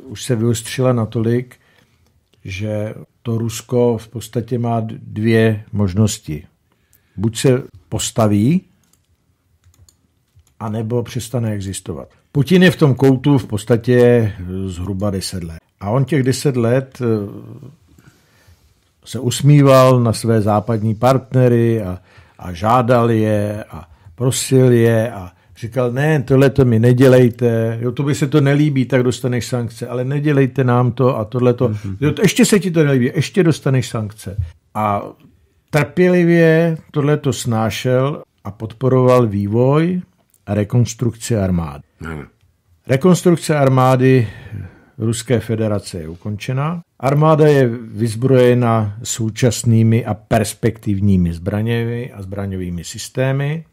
[SPEAKER 2] už se vyostřila natolik, že to Rusko v podstatě má dvě možnosti. Buď se postaví, anebo přestane existovat. Putin je v tom koutu v podstatě eh, zhruba 10 let. A on těch 10 let eh, se usmíval na své západní partnery a, a žádal je a prosil je a Říkal, ne, tohle to mi nedělejte, jo, to by se to nelíbí, tak dostaneš sankce, ale nedělejte nám to a tohle to. Mhm. Jo, to ještě se ti to nelíbí, ještě dostaneš sankce. A trpělivě tohle to snášel a podporoval vývoj a rekonstrukci armády. Rekonstrukce armády Ruské federace je ukončena. Armáda je vyzbrojena současnými a perspektivními zbraněmi a zbraňovými systémy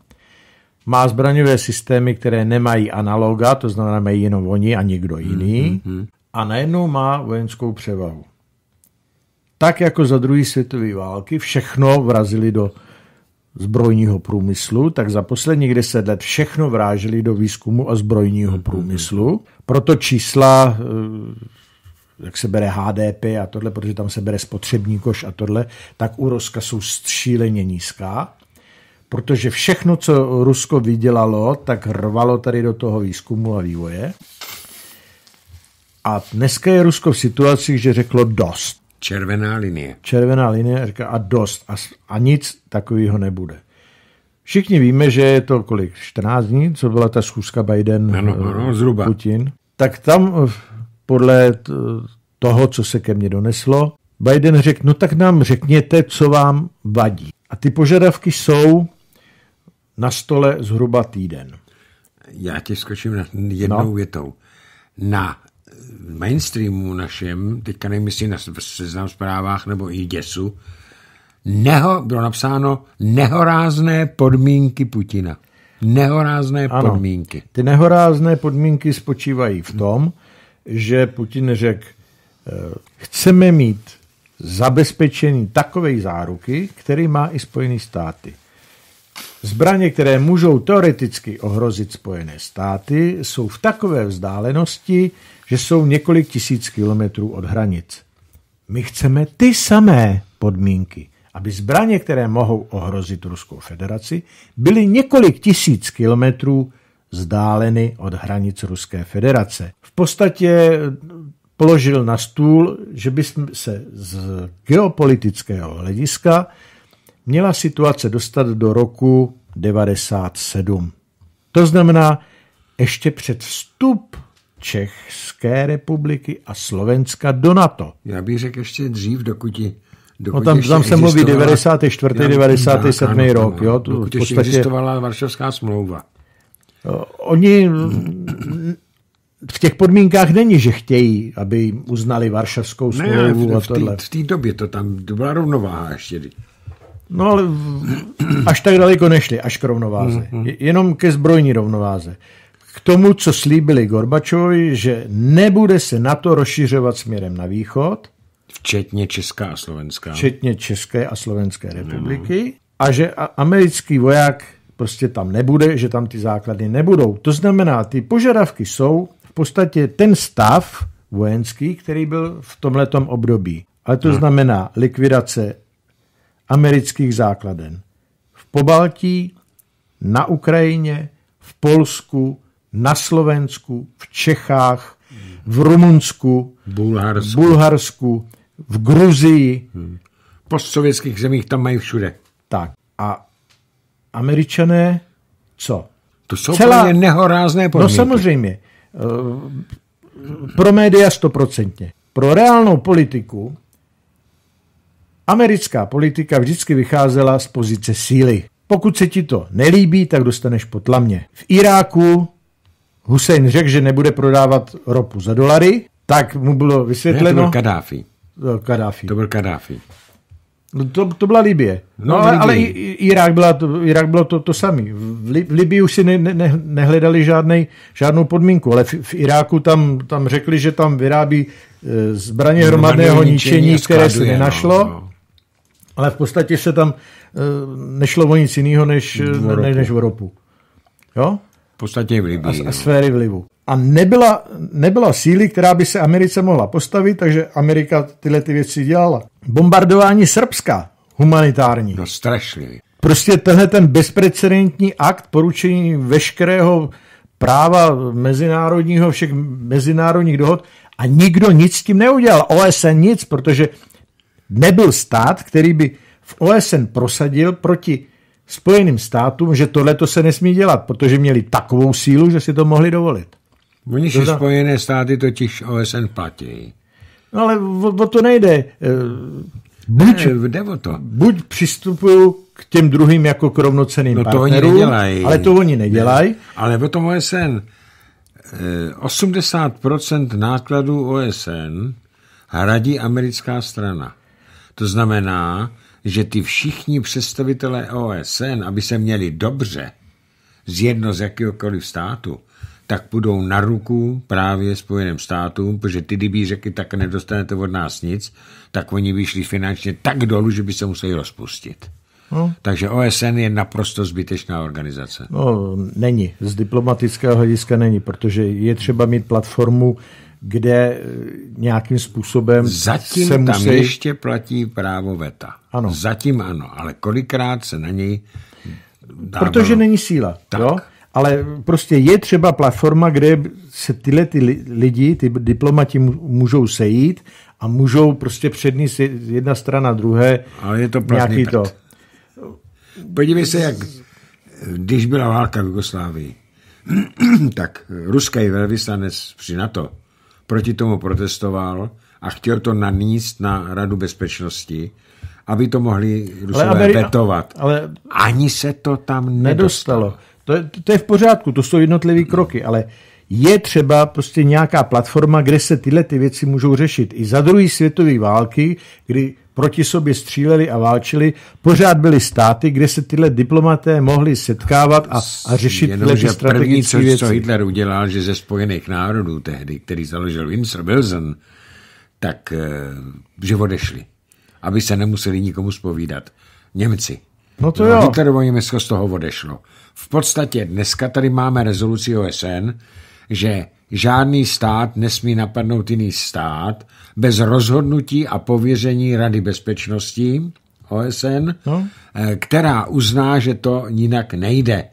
[SPEAKER 2] má zbraňové systémy, které nemají analoga, to znamená, mají jenom oni a nikdo jiný, mm-hmm. a najednou má vojenskou převahu. Tak jako za druhé světové války všechno vrazili do zbrojního průmyslu, tak za posledních deset let všechno vrážili do výzkumu a zbrojního mm-hmm. průmyslu. Proto čísla, eh, jak se bere HDP a tohle, protože tam se bere spotřební koš a tohle, tak u Ruska jsou stříleně nízká protože všechno, co Rusko vydělalo, tak hrvalo tady do toho výzkumu a vývoje. A dneska je Rusko v situaci, že řeklo dost. Červená linie. Červená linie říká a dost. A, a nic takového nebude. Všichni víme, že je to kolik? 14 dní, co byla ta schůzka Biden ano, eh, ano, zhruba. Putin. Tak tam eh, podle eh, toho, co se ke mně doneslo, Biden řekl, no tak nám řekněte, co vám vadí. A ty požadavky jsou na stole zhruba týden.
[SPEAKER 1] Já ti skočím na jednou no. větou. Na eh, mainstreamu našem, teďka nevím, jestli na seznam zprávách nebo i děsu, neho, bylo napsáno nehorázné
[SPEAKER 2] podmínky Putina. Nehorázné ano, podmínky. Ty nehorázné podmínky spočívají v tom, že Putin řekl, eh, chceme mít zabezpečení takové záruky, který má i Spojený státy. Zbraně, které můžou teoreticky ohrozit Spojené státy, jsou v takové vzdálenosti, že jsou několik tisíc kilometrů od hranic. My chceme ty samé podmínky, aby zbraně, které mohou ohrozit Ruskou federaci, byly několik tisíc kilometrů zdáleny od hranic Ruské federace. V podstatě eh, položil na stůl, že by se z geopolitického hlediska měla situace dostat do roku 97. To znamená ještě před vstup České republiky a Slovenska do NATO. Já bych řekl ještě dřív, dokud ji no tam, tam se mluví 94. Já, 97. ano, rok.
[SPEAKER 1] Jo, tu, dokud v podstatě, existovala Varšovská smlouva.
[SPEAKER 2] Oni v těch podmínkách není, že chtějí, aby uznali Varšovskou smlouvu ne, v, a tohle.
[SPEAKER 1] V té době to tam to byla rovnováha ještě.
[SPEAKER 2] No ale až tak daleko nešli, až k rovnováze. Mhm. Jenom ke zbrojní rovnováze. K tomu, co slíbili Gorbačovi, že nebude se na to rozšiřovat směrem na východ. Včetně Česká a Slovenská. Včetně České a Slovenské republiky. A že americký voják prostě tam nebude, že tam ty základy nebudou. To znamená, ty požadavky jsou v podstatě ten stav vojenský, který byl v tomhletom období. Ale to hmm. znamená likvidace amerických základen. V Pobaltí, na Ukrajině, v Polsku, na Slovensku, v Čechách, v Rumunsku, Bulharsku, Bulharsku v Gruzii. Hmm. V Postsovětských zemích tam mají všude. Tak. A američané co? To jsou Celá... nehorázné no, podmínky. No samozřejmě. Eh, pro média stoprocentně. Pro reálnou politiku Americká politika vždycky vycházela z pozice síly. Pokud se ti to nelíbí, tak dostaneš tlamě. V Iráku Hussein řekl, že nebude prodávat ropu za dolary, tak mu bylo vysvětleno... Ne, to byl Kadáfi. Kadáfi. To byl Kadáfi. No to, to byla Libie. No, no ale, Irák, byla to, Irák bylo to, to samé. V, Li, v Libii už si ne, ne, nehledali žádnej, žádnou podmínku, ale v, v Iráku tam, tam řekli, že tam vyrábí e, zbraně hromadného ničení které se no, nenašlo. No, no. Ale v podstatě se tam eh, nešlo o nic jiného než, v ne, eh, než v ropu. Jo?
[SPEAKER 1] V podstatě v Libii. A, a no.
[SPEAKER 2] sféry vlivu. A nebyla, nebyla síly, která by se Americe mohla postavit, takže Amerika tyhle ty věci dělala. Bombardování Srbska, humanitární. No
[SPEAKER 1] strašlivý.
[SPEAKER 2] Prostě tenhle ten bezprecedentní akt poručení veškerého práva mezinárodního, všech mezinárodních dohod a nikdo nic s tím neudělal. OSN nic, protože Nebyl stát, který by v OSN prosadil proti Spojeným státům, že tohle to se nesmí dělat, protože měli takovou sílu, že si to mohli dovolit. Oni si za...
[SPEAKER 1] Spojené státy totiž OSN platí.
[SPEAKER 2] No ale o, o to nejde. Eh, buď, ne, jde o to. buď přistupuju k těm druhým jako k rovnoceným no to partnerům, oni nedělají. ale to oni nedělají. Ne, ale o tom eh, OSN
[SPEAKER 1] 80% nákladů OSN hradí americká strana. To znamená, že ty všichni představitelé OSN, aby se měli dobře, z jedno z jakéhokoliv státu, tak budou na ruku právě Spojeným státům, protože ty, kdyby řekli, tak nedostanete od nás nic, tak oni by šli finančně tak dolů, že by se museli rozpustit. No. Takže OSN je naprosto zbytečná organizace.
[SPEAKER 2] No, není. Z diplomatického hlediska není, protože je třeba mít platformu, kde eh, nějakým způsobem Zatím se musí... tam ještě
[SPEAKER 1] platí právo veta. Ano. Zatím ano, ale kolikrát se na něj
[SPEAKER 2] dávalo... Protože není síla, tak. jo? Ale prostě je třeba platforma, kde se tyhle ty lidi, ty diplomati můžou sejít a můžou prostě si jedna strana druhé. Ale je to nějaký to. Podívej se, jak
[SPEAKER 1] když byla válka v Jugoslávii, tak ruský velvyslanec při NATO proti tomu protestoval a chtěl to naníst na Radu bezpečnosti, aby to mohli Rusové ale Ameri- vetovat.
[SPEAKER 2] Ale Ani se to tam nedostalo. nedostalo. To, je, to je v pořádku, to jsou jednotlivé kroky, ale je třeba prostě nějaká platforma, kde se tyhle ty věci můžou řešit. I za druhé světové války, kdy proti sobě stříleli a válčili, pořád byly státy, kde se tyhle diplomaté mohli setkávat a, a řešit Jenom, že první, věci. co
[SPEAKER 1] Hitler udělal, že ze Spojených národů tehdy, který založil Winsor Wilson, tak eh, že odešli, aby se nemuseli nikomu spovídat. Němci. No to jo. jo. Hitlerovo Německo z toho odešlo. V podstatě dneska tady máme rezoluci OSN, že Žádný stát nesmí napadnout jiný stát bez rozhodnutí a pověření Rady bezpečnosti OSN, no. Eh, která uzná, že to jinak nejde.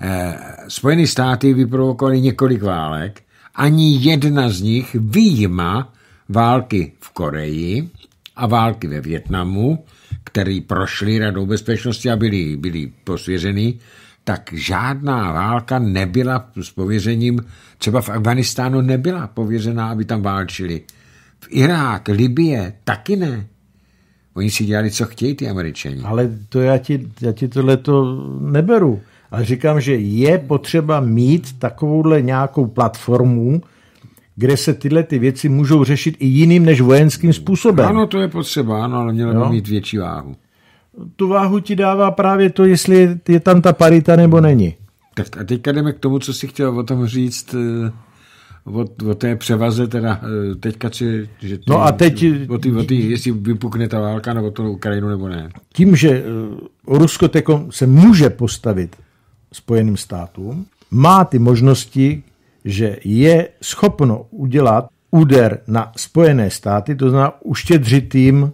[SPEAKER 1] Eh, Spojené státy vyprovokovaly několik válek, ani jedna z nich výjima války v Koreji a války ve Větnamu, který prošly Radou bezpečnosti a byly, byly posvěřeny tak žádná válka nebyla s pověřením, třeba v Afganistánu nebyla pověřená, aby tam válčili. V Irák, Libie taky
[SPEAKER 2] ne. Oni si dělali, co chtějí ty američani. Ale to já ti, já ti to neberu. Ale říkám, že je potřeba mít takovouhle nějakou platformu, kde se tyhle ty věci můžou řešit i jiným než vojenským způsobem. Ano, to je potřeba, ano, ale mělo by mít větší váhu tu váhu ti dává právě to, jestli je tam ta parita nebo není.
[SPEAKER 1] Tak a teďka jdeme k tomu, co jsi chtěl o tom říct, eh, o, o té převaze, teda eh, teďka, či, že no ty, no a teď, o tý, o tý, jestli vypukne ta válka nebo to Ukrajinu nebo ne.
[SPEAKER 2] Tím, že eh, Rusko se může postavit Spojeným státům, má ty možnosti, že je schopno udělat úder na Spojené státy, to znamená uštědřit tím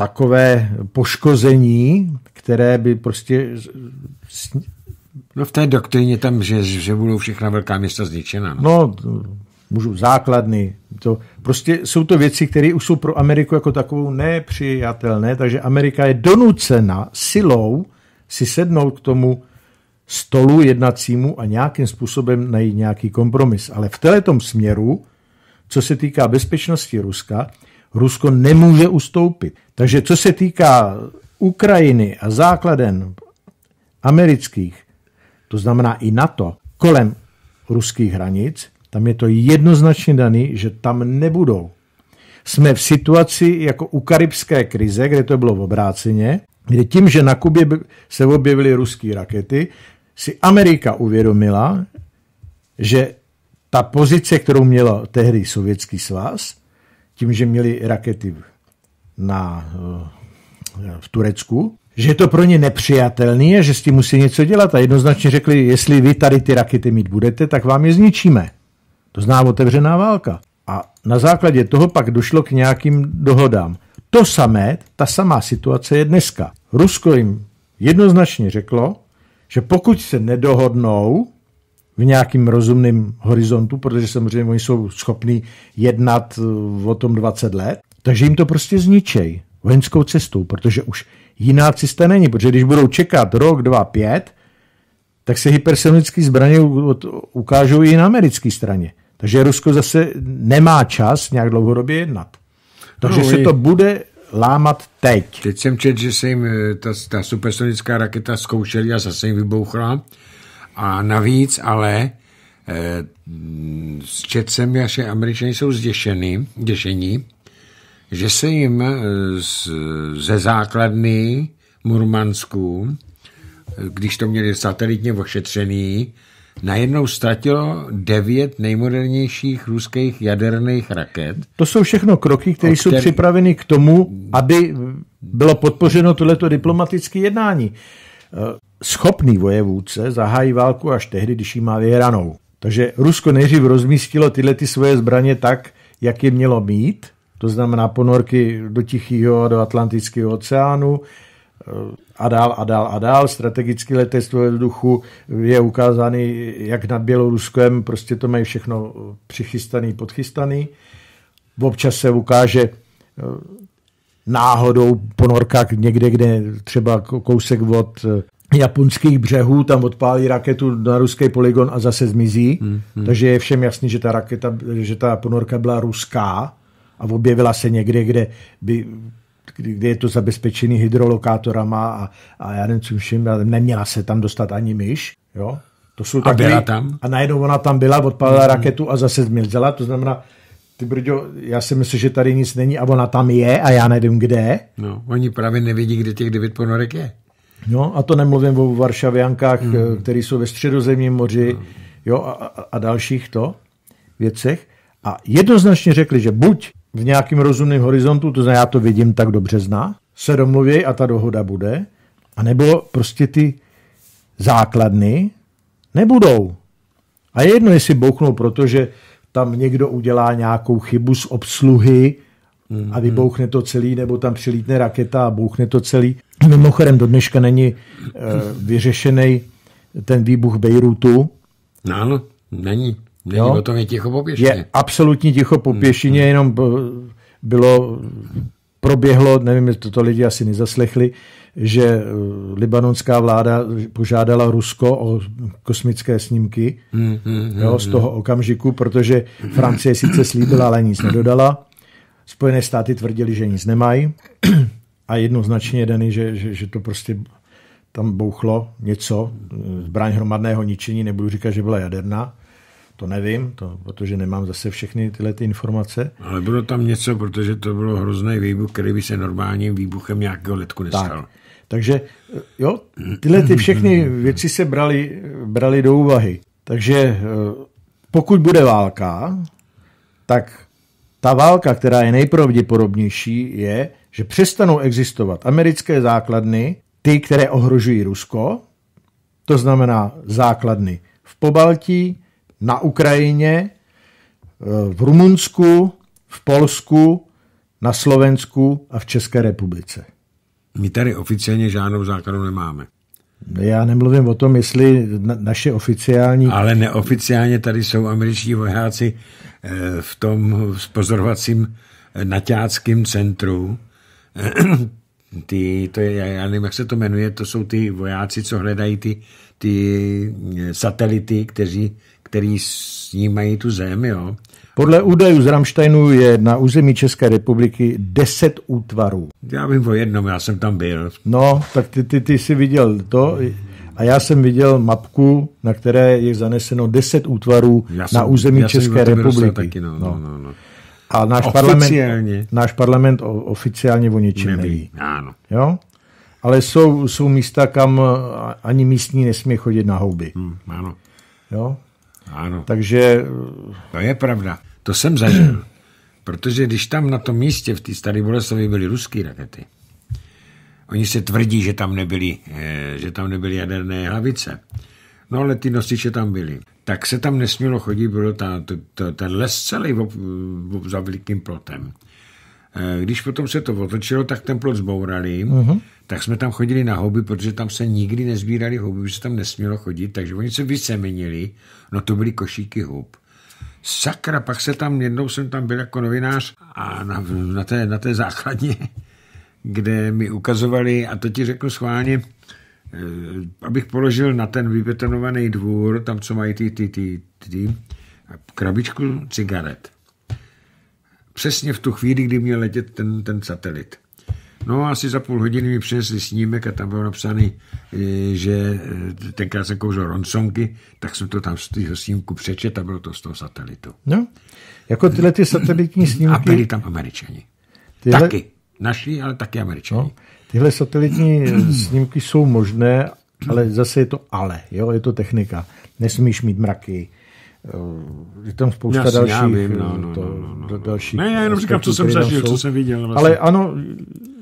[SPEAKER 2] takové poškození, které by prostě...
[SPEAKER 1] No v té doktrině tam, že, že budou všechna velká města zničena.
[SPEAKER 2] No, no můžu základny. To, prostě jsou to věci, které už jsou pro Ameriku jako takovou nepřijatelné, takže Amerika je donucena silou si sednout k tomu stolu jednacímu a nějakým způsobem najít nějaký kompromis. Ale v tom směru, co se týká bezpečnosti Ruska, Rusko nemůže ustoupit. Takže co se týká Ukrajiny a základen amerických, to znamená i NATO, kolem ruských hranic, tam je to jednoznačně daný, že tam nebudou. Jsme v situaci jako u karibské krize, kde to bylo v obráceně, kde tím, že na Kubě se objevily ruské rakety, si Amerika uvědomila, že ta pozice, kterou měla tehdy Sovětský svaz, tím, že měli rakety na, eh, v Turecku, že je to pro ně nepřijatelné, a že s tím musí něco dělat. A jednoznačně řekli, jestli vy tady ty rakety mít budete, tak vám je zničíme. To zná otevřená válka. A na základě toho pak došlo k nějakým dohodám. To samé, ta samá situace je dneska. Rusko jim jednoznačně řeklo, že pokud se nedohodnou, v nějakým rozumným horizontu, protože samozřejmě oni jsou schopni jednat eh, o tom 20 let, takže jim to prostě zničej vojenskou cestou, protože už jiná cesta není, protože když budou čekat rok, dva, pět, tak se hypersonické zbraně ukážou i na americké straně. Takže Rusko zase nemá čas nějak dlouhodobě jednat. Takže no, se to
[SPEAKER 1] bude lámat teď. Teď jsem četl, že se jim eh, ta, ta supersonická raketa zkoušeli a zase jim vybouchla a navíc ale eh, s četcem že američané jsou zděšený, zděšení, že se jim eh, z, ze základny Murmansku, eh, když to měli satelitně ošetřený, najednou ztratilo devět nejmodernějších ruských jaderných raket.
[SPEAKER 2] To jsou všechno kroky, které který... jsou připraveny k tomu, aby bylo podpořeno tohleto diplomatické jednání schopný vojevůdce zahájí válku až tehdy, když ji má vyhranou. Takže Rusko nejdřív rozmístilo tyhle ty svoje zbraně tak, jak je mělo mít, to znamená ponorky do Tichého a do Atlantického oceánu eh, a dál a dál a dál. Strategické letectvo v duchu je ukázaný, jak nad Běloruskem, prostě to mají všechno eh, přichystaný, podchystaný. Občas se ukáže eh, náhodou ponorka někde, kde třeba kousek od japonských břehů, tam odpálí raketu na ruský poligon a zase zmizí. Hmm, hmm. Takže je všem jasný, že ta raketa, že ta ponorka byla ruská a objevila se někde, kde by kde je to zabezpečený hydrolokátorama a, a já nevím, co všim, neměla se tam dostat ani myš, jo. To jsou a takový, byla tam? A najednou ona tam byla, odpálila hmm. raketu a zase zmizela, to znamená, ty brďo, já si myslím, že tady nic není a ona tam je a já nevím kde. No, oni právě nevidí, kde těch devět ponorek je. No a to nemluvím o Varšaviankách, mm. které jsou ve středozemním moři mm. jo, a, a dalších to věcech. A jednoznačně řekli, že buď v nějakém rozumném horizontu, to znamená, já to vidím tak dobře zná, se domluví a ta dohoda bude, a nebo prostě ty základny nebudou. A je jedno, jestli bouchnou, protože tam někdo udělá nějakou chybu z obsluhy, Mm-hmm. a vybouchne to celý, nebo tam přilítne raketa a bouchne to celý. Mimochodem do dneška není eh, vyřešený ten výbuch Bejrutu.
[SPEAKER 1] No, není. Není jo? o tom je ticho po pěšině. Je
[SPEAKER 2] absolutní ticho po mm-hmm. pěšině, jenom eh, bylo, proběhlo, nevím, jestli to lidi asi nezaslechli, že eh, libanonská vláda požádala Rusko o kosmické snímky mm, mm, jo, z toho okamžiku, protože Francie sice slíbila, ale nic nedodala. Spojené státy tvrdili, že nic nemají a jednoznačně daný, že, že, že to prostě tam bouchlo něco, zbraň hromadného ničení, nebudu říkat, že byla jaderná, to nevím, to, protože nemám zase všechny tyhle ty informace.
[SPEAKER 1] Ale bylo tam něco, protože to bylo hrozný
[SPEAKER 2] výbuch, který by se normálním výbuchem nějakého letku nestal. Tak. Takže eh, jo, tyhle ty všechny věci se brali, brali do úvahy. Takže eh, pokud bude válka, tak ta válka, která je nejpravděpodobnější, je, že přestanou existovat americké základny, ty, které ohrožují Rusko, to znamená základny v Pobaltí, na Ukrajině, e, v Rumunsku, v Polsku, na Slovensku a v České republice.
[SPEAKER 1] My tady oficiálně žádnou základnu nemáme.
[SPEAKER 2] Já nemluvím o tom, jestli na, naše oficiální... Ale
[SPEAKER 1] neoficiálně tady jsou američtí vojáci eh, v tom pozorovacím eh, naťáckým centru. ty, to je, já nevím, jak se to jmenuje, to jsou ty vojáci, co hledají ty, ty eh, satelity, kteří, který snímají
[SPEAKER 2] tu zem, jo. Podle údajů z Ramsteinu je na území České republiky 10 útvarů. Já vím o jednom, já jsem tam byl. No, tak ty, ty, ty jsi viděl to a já jsem viděl mapku, na které je zaneseno 10 útvarů jsem, na území České republiky. Taky, no, no, no. No, no. A náš parlament, náš parlament oficiálně o něčem neví. neví. Ano. Jo? Ale jsou, jsou místa, kam ani místní nesmí chodit na houby. Hmm, ano. Jo? Ano. Takže...
[SPEAKER 1] To je pravda. To jsem zažil. Protože když tam na tom místě v té Staré Boleslavě byly ruské rakety, oni se tvrdí, že tam nebyly, eh, že tam nebyly jaderné hlavice. No ale ty nosiče tam byly. Tak se tam nesmělo chodit, bylo ta, to, to, ten les celý ob, ob, za velikým plotem. Eh, když potom se to otočilo, tak ten plot zbourali, uh-huh. tak jsme tam chodili na houby, protože tam se nikdy nezbírali houby, že se tam nesmělo chodit, takže oni se vysemenili, no to byly košíky hub sakra, pak se tam, jednou jsem tam byl jako novinář a na, na, té, na té základně, kde mi ukazovali, a to ti řeknu schválně, eh, abych položil na ten vybetonovaný dvůr, tam, co mají ty, ty, ty, ty, krabičku cigaret. Přesně v tu chvíli, kdy měl letět ten, ten satelit. No a asi za půl hodiny mi přinesli snímek a tam bylo napsané, e, že e, tenkrát jsem kouřil ronsonky, tak jsem to tam z toho snímku přečet a bylo to z toho
[SPEAKER 2] satelitu. No, jako tyhle ty satelitní snímky... A byli tam američani. Tyhle... Taky. Naši, ale taky američani. No, tyhle satelitní e, snímky jsou možné, ale zase je to ale, jo, je to technika. Nesmíš mít mraky, je tam spousta Jasně, dalších. Já vím, no, no, to, no, no, no. no. ne, já jenom říkám, co jsem zažil, co jsem viděl. Vlastně. Ale ano,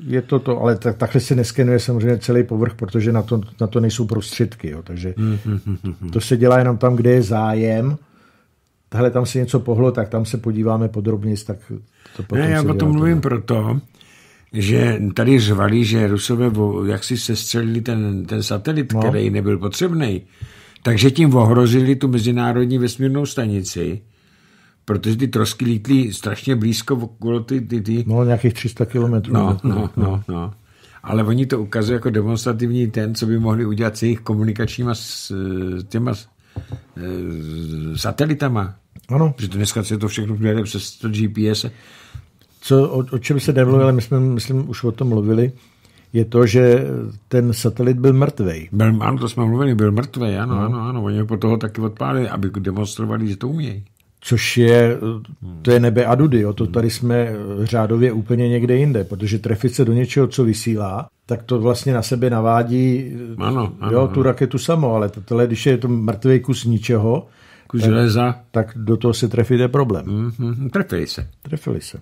[SPEAKER 2] je to to, ale tak, takhle se neskenuje samozřejmě celý povrch, protože na to, na to nejsou prostředky, jo, takže hmm, hmm, hmm, to se dělá jenom tam, kde je zájem, tahle tam se něco pohlo, tak tam se podíváme podrobněji, tak to potom ne, já o tom mluvím
[SPEAKER 1] proto, že tady řvali, že Rusové jak si sestřelili ten, ten satelit, no. který nebyl potřebný, takže tím ohrozili tu mezinárodní vesmírnou stanici, protože ty trosky lítly strašně blízko okolo ty... ty, ty.
[SPEAKER 2] No, nějakých 300 kilometrů. No, no, no, no,
[SPEAKER 1] no. Ale oni to ukazují jako demonstrativní ten, co by mohli udělat s jejich komunikačníma s, těma s, satelitama. Ano. Protože dneska se to všechno přijde přes to GPS.
[SPEAKER 2] Co, o, o čem se nemluvili, ale my jsme, myslím, už o tom mluvili, je to, že ten satelit byl mrtvý. Byl, ano, to jsme mluvili, byl mrtvý, ano, no. ano, ano. Oni po toho taky odpálili, aby demonstrovali, že to umějí což je, to je nebe a dudy, jo. to hmm. tady jsme řádově úplně někde jinde, protože trefit se do něčeho, co vysílá, tak to vlastně na sebe navádí ano, ano, jo, tu raketu samo, ale tohle, když je to mrtvý kus ničeho, kus tak, železa, tak do toho se trefit je problém. Mm-hmm, trefili se. Trefili se.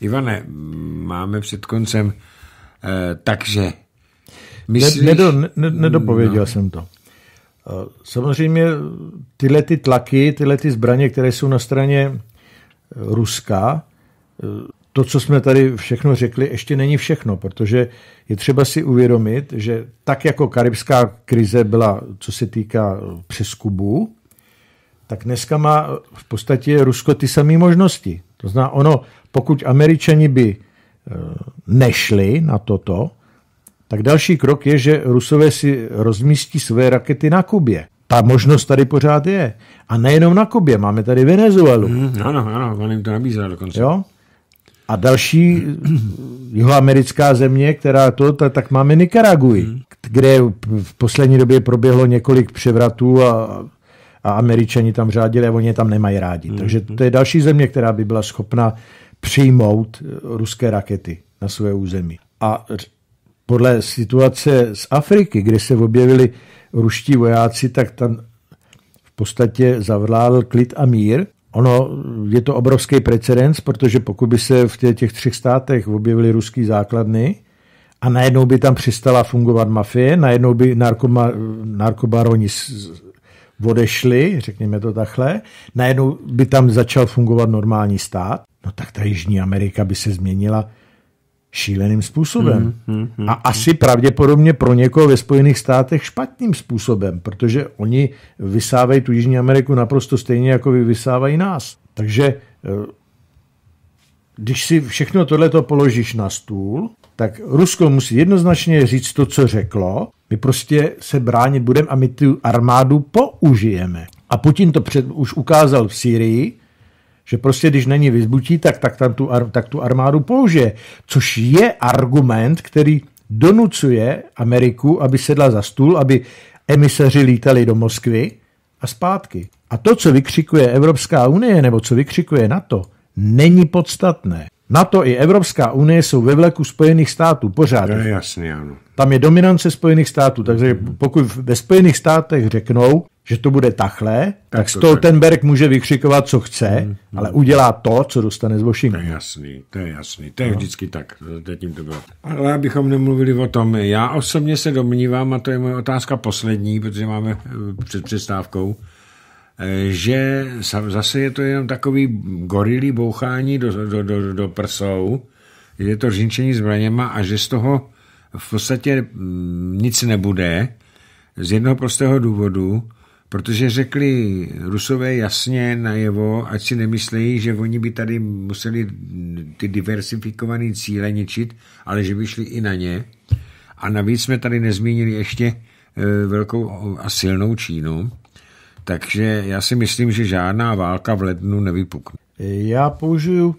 [SPEAKER 2] Ivane, máme před koncem, eh, takže myslíš... Ne, nedo, ne, nedopověděl no. jsem to. Eh, samozřejmě tyhle ty tlaky, tyhle ty zbraně, které jsou na straně eh, Ruska, eh, to, co jsme tady všechno řekli, ještě není všechno, protože je třeba si uvědomit, že tak jako karibská krize byla, co se týká přes Kubu, tak dneska má v podstatě Rusko ty samé možnosti. To znamená, ono, pokud američani by nešli na toto, tak další krok je, že Rusové si rozmístí své rakety na Kubě. Ta možnost tady pořád je. A nejenom na Kubě, máme tady Venezuelu. Mm, ano, ano, on jim to nabízá dokonce. Jo? A další jihoamerická země, která to, tak máme Nikaragui, mm. kde v poslední době proběhlo několik převratů a, a američani tam řádili a oni je tam nemají rádi. Mm. Takže hmm. to je další země, která by byla schopna přijmout ruské rakety na své území. A podle situace z Afriky, kde se objevili ruští vojáci, tak tam v podstatě zavládl klid a mír. Ono je to obrovský precedens, protože pokud by se v těch, těch třech státech objevily ruský základny a najednou by tam přistala fungovat mafie, najednou by narkoma, narkobaroni odešli, řekněme to takhle, najednou by tam začal fungovat normální stát, no tak ta Jižní Amerika by se změnila šíleným způsobem. Mm, mm, mm, a hmm. asi pravděpodobně pro někoho ve Spojených státech špatným způsobem, protože oni vysávají tu Jižní Ameriku naprosto stejně, jako vy vysávají nás. Takže eh, když si všechno tohleto položíš na stůl, tak Rusko musí jednoznačně říct to, co řeklo. My prostě se bránit budeme a my tu armádu použijeme. A Putin to před, už ukázal v Syrii, že prostě, když není vyzbutí, tak, tak, tam tu, tak tu armádu použije. Což je argument, který donucuje Ameriku, aby sedla za stůl, aby emiseři lítali do Moskvy a zpátky. A to, co vykřikuje Evropská unie nebo co vykřikuje NATO, není podstatné. NATO i Evropská unie jsou ve vleku Spojených států pořád. Je jasný, ano. Tam je dominance Spojených států, takže pokud ve Spojených státech řeknou, že to bude takhle, tak,
[SPEAKER 1] tak Stoltenberg
[SPEAKER 2] tak. může vykřikovat, co chce, hmm, hmm. ale udělá to, co dostane z Washingtonu. To je jasný, to je jasný, to je no. vždycky
[SPEAKER 1] tak, Tím to bylo. Ale abychom nemluvili o tom, já osobně se domnívám, a to je moje otázka poslední, protože máme eh, před přestávkou, eh, že zase je to jenom takový gorilý bouchání do, do, do, do prsou, je to řinčení zbraněma a že z toho v podstatě mm, nic nebude, z jednoho prostého důvodu, protože řekli rusové jasně najevo, ať si nemyslejí, že oni by tady museli ty diversifikované cíle ničit, ale že by šli i na ně. A navíc jsme tady nezmínili ještě e, velkou a silnou Čínu, takže já si myslím, že žádná válka v
[SPEAKER 2] lednu nevypukne. Já použiju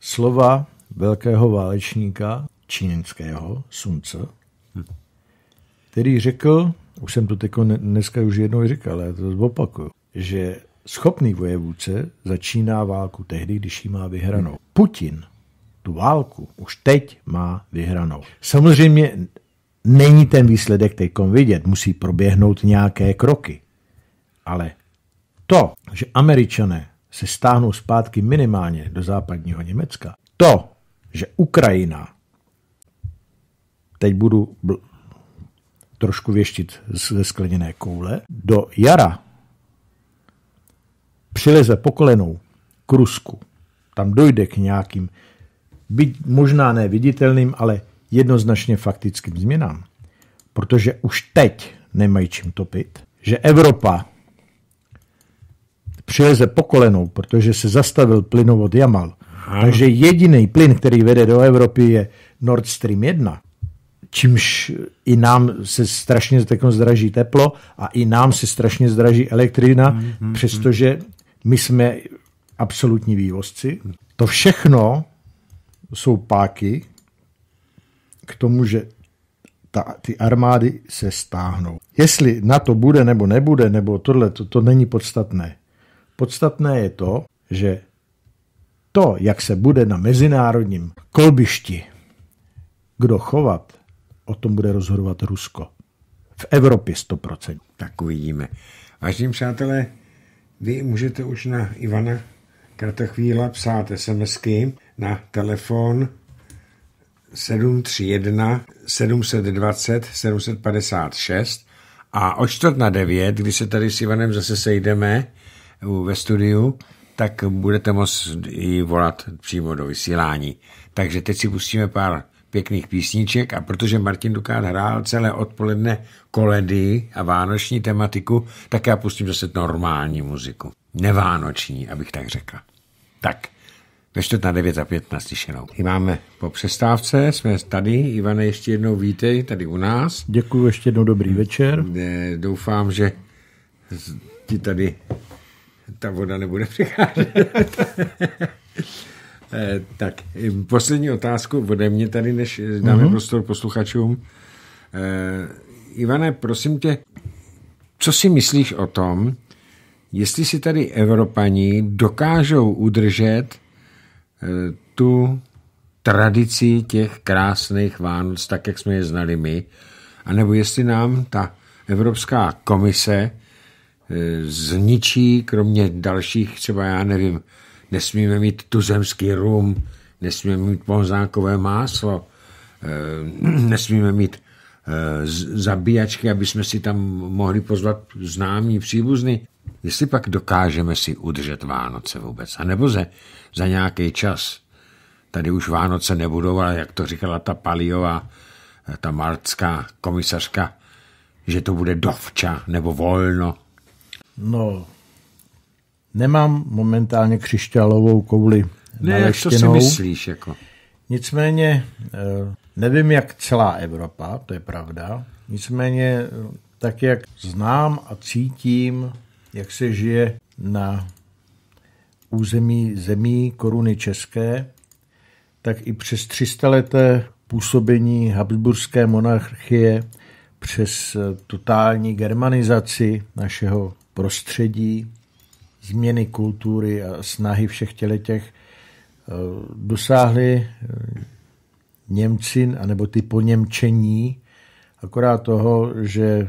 [SPEAKER 2] slova velkého válečníka čínského Sunce, který řekl, už jsem to teď dneska už jednou říkal, ale to zopakuju, že schopný vojevůdce začíná válku tehdy, když ji má vyhranou. Hmm. Putin tu válku už teď má vyhranou. Samozřejmě není ten výsledek teď vidět, musí proběhnout nějaké kroky. Ale to, že američané se stáhnou zpátky minimálně do západního Německa, to, že Ukrajina, teď budu trošku věštit ze skleněné koule. Do jara přileze pokolenou k Rusku. Tam dojde k nějakým, byť možná neviditelným, ale jednoznačně faktickým změnám. Protože už teď nemají čím topit. Že Evropa přileze pokolenou, protože se zastavil plynovod Jamal. Takže jediný plyn, který vede do Evropy, je Nord Stream 1 čímž i nám se strašně zdraží teplo a i nám se strašně zdraží elektrina, mm-hmm. Mhm, mhm. přestože my jsme absolutní vývozci. To všechno jsou páky k tomu, že ta, ty armády se stáhnou. Jestli na to bude nebo nebude, nebo tohle, to, to není podstatné. Podstatné je to, že to, jak se bude na mezinárodním kolbišti kdo chovat, o tom bude rozhodovat Rusko. V Evropě 100%. Tak uvidíme. Vážení přátelé, vy můžete už na Ivana
[SPEAKER 1] Kratochvíla psát SMSky na telefon 731 720 756 a o čtvrt na devět, kdy se tady s Ivanem zase sejdeme ve studiu, tak budete moct i volat přímo do vysílání. Takže teď si pustíme pár pěkných písniček a protože Martin Dukát hrál celé odpoledne koledy a vánoční tematiku, tak já pustím zase normální muziku. Nevánoční, abych tak řekla. Tak, ve čtvrt na 9 a 5 naslyšenou. I máme po přestávce, jsme tady. Ivane, ještě jednou vítej tady u nás. Děkuji, ještě jednou dobrý večer. Doufám, že ti tady ta voda nebude přicházet. Eh, tak, eh, poslední otázku ode mě tady, než eh, dáme mm-hmm. prostor posluchačům. Ivane, prosím tě, co si myslíš o tom, jestli si tady Evropani dokážou udržet tu tradici těch krásných Vánoc, tak jak jsme je znali my, anebo jestli nám ta Evropská komise zničí, kromě dalších, třeba já nevím, nesmíme mít tuzemský rum, nesmíme mít ponzánkové máslo, eh, nesmíme mít eh, zabíjačky, aby jsme si tam mohli pozvat známí příbuzny. Jestli pak dokážeme si udržet Vánoce vůbec, anebo ze, za nějaký čas. Tady už Vánoce nebudou, ale jak to říkala ta Paliová, eh, ta marcká komisařka, že to bude dovča nebo volno.
[SPEAKER 2] No, Nemám momentálně křišťálovou kouli ne, jak to si myslíš? Jako? Nicméně, eh, nevím jak celá Evropa, to je pravda, nicméně eh, tak, jak znám a cítím, jak se žije na území zemí koruny české, tak i přes 300 leté působení Habsburské monarchie, přes eh, totální germanizaci našeho prostředí, změny kultury a snahy všech těch eh, dosáhli eh, Němci, anebo ty poněmčení, akorát toho, že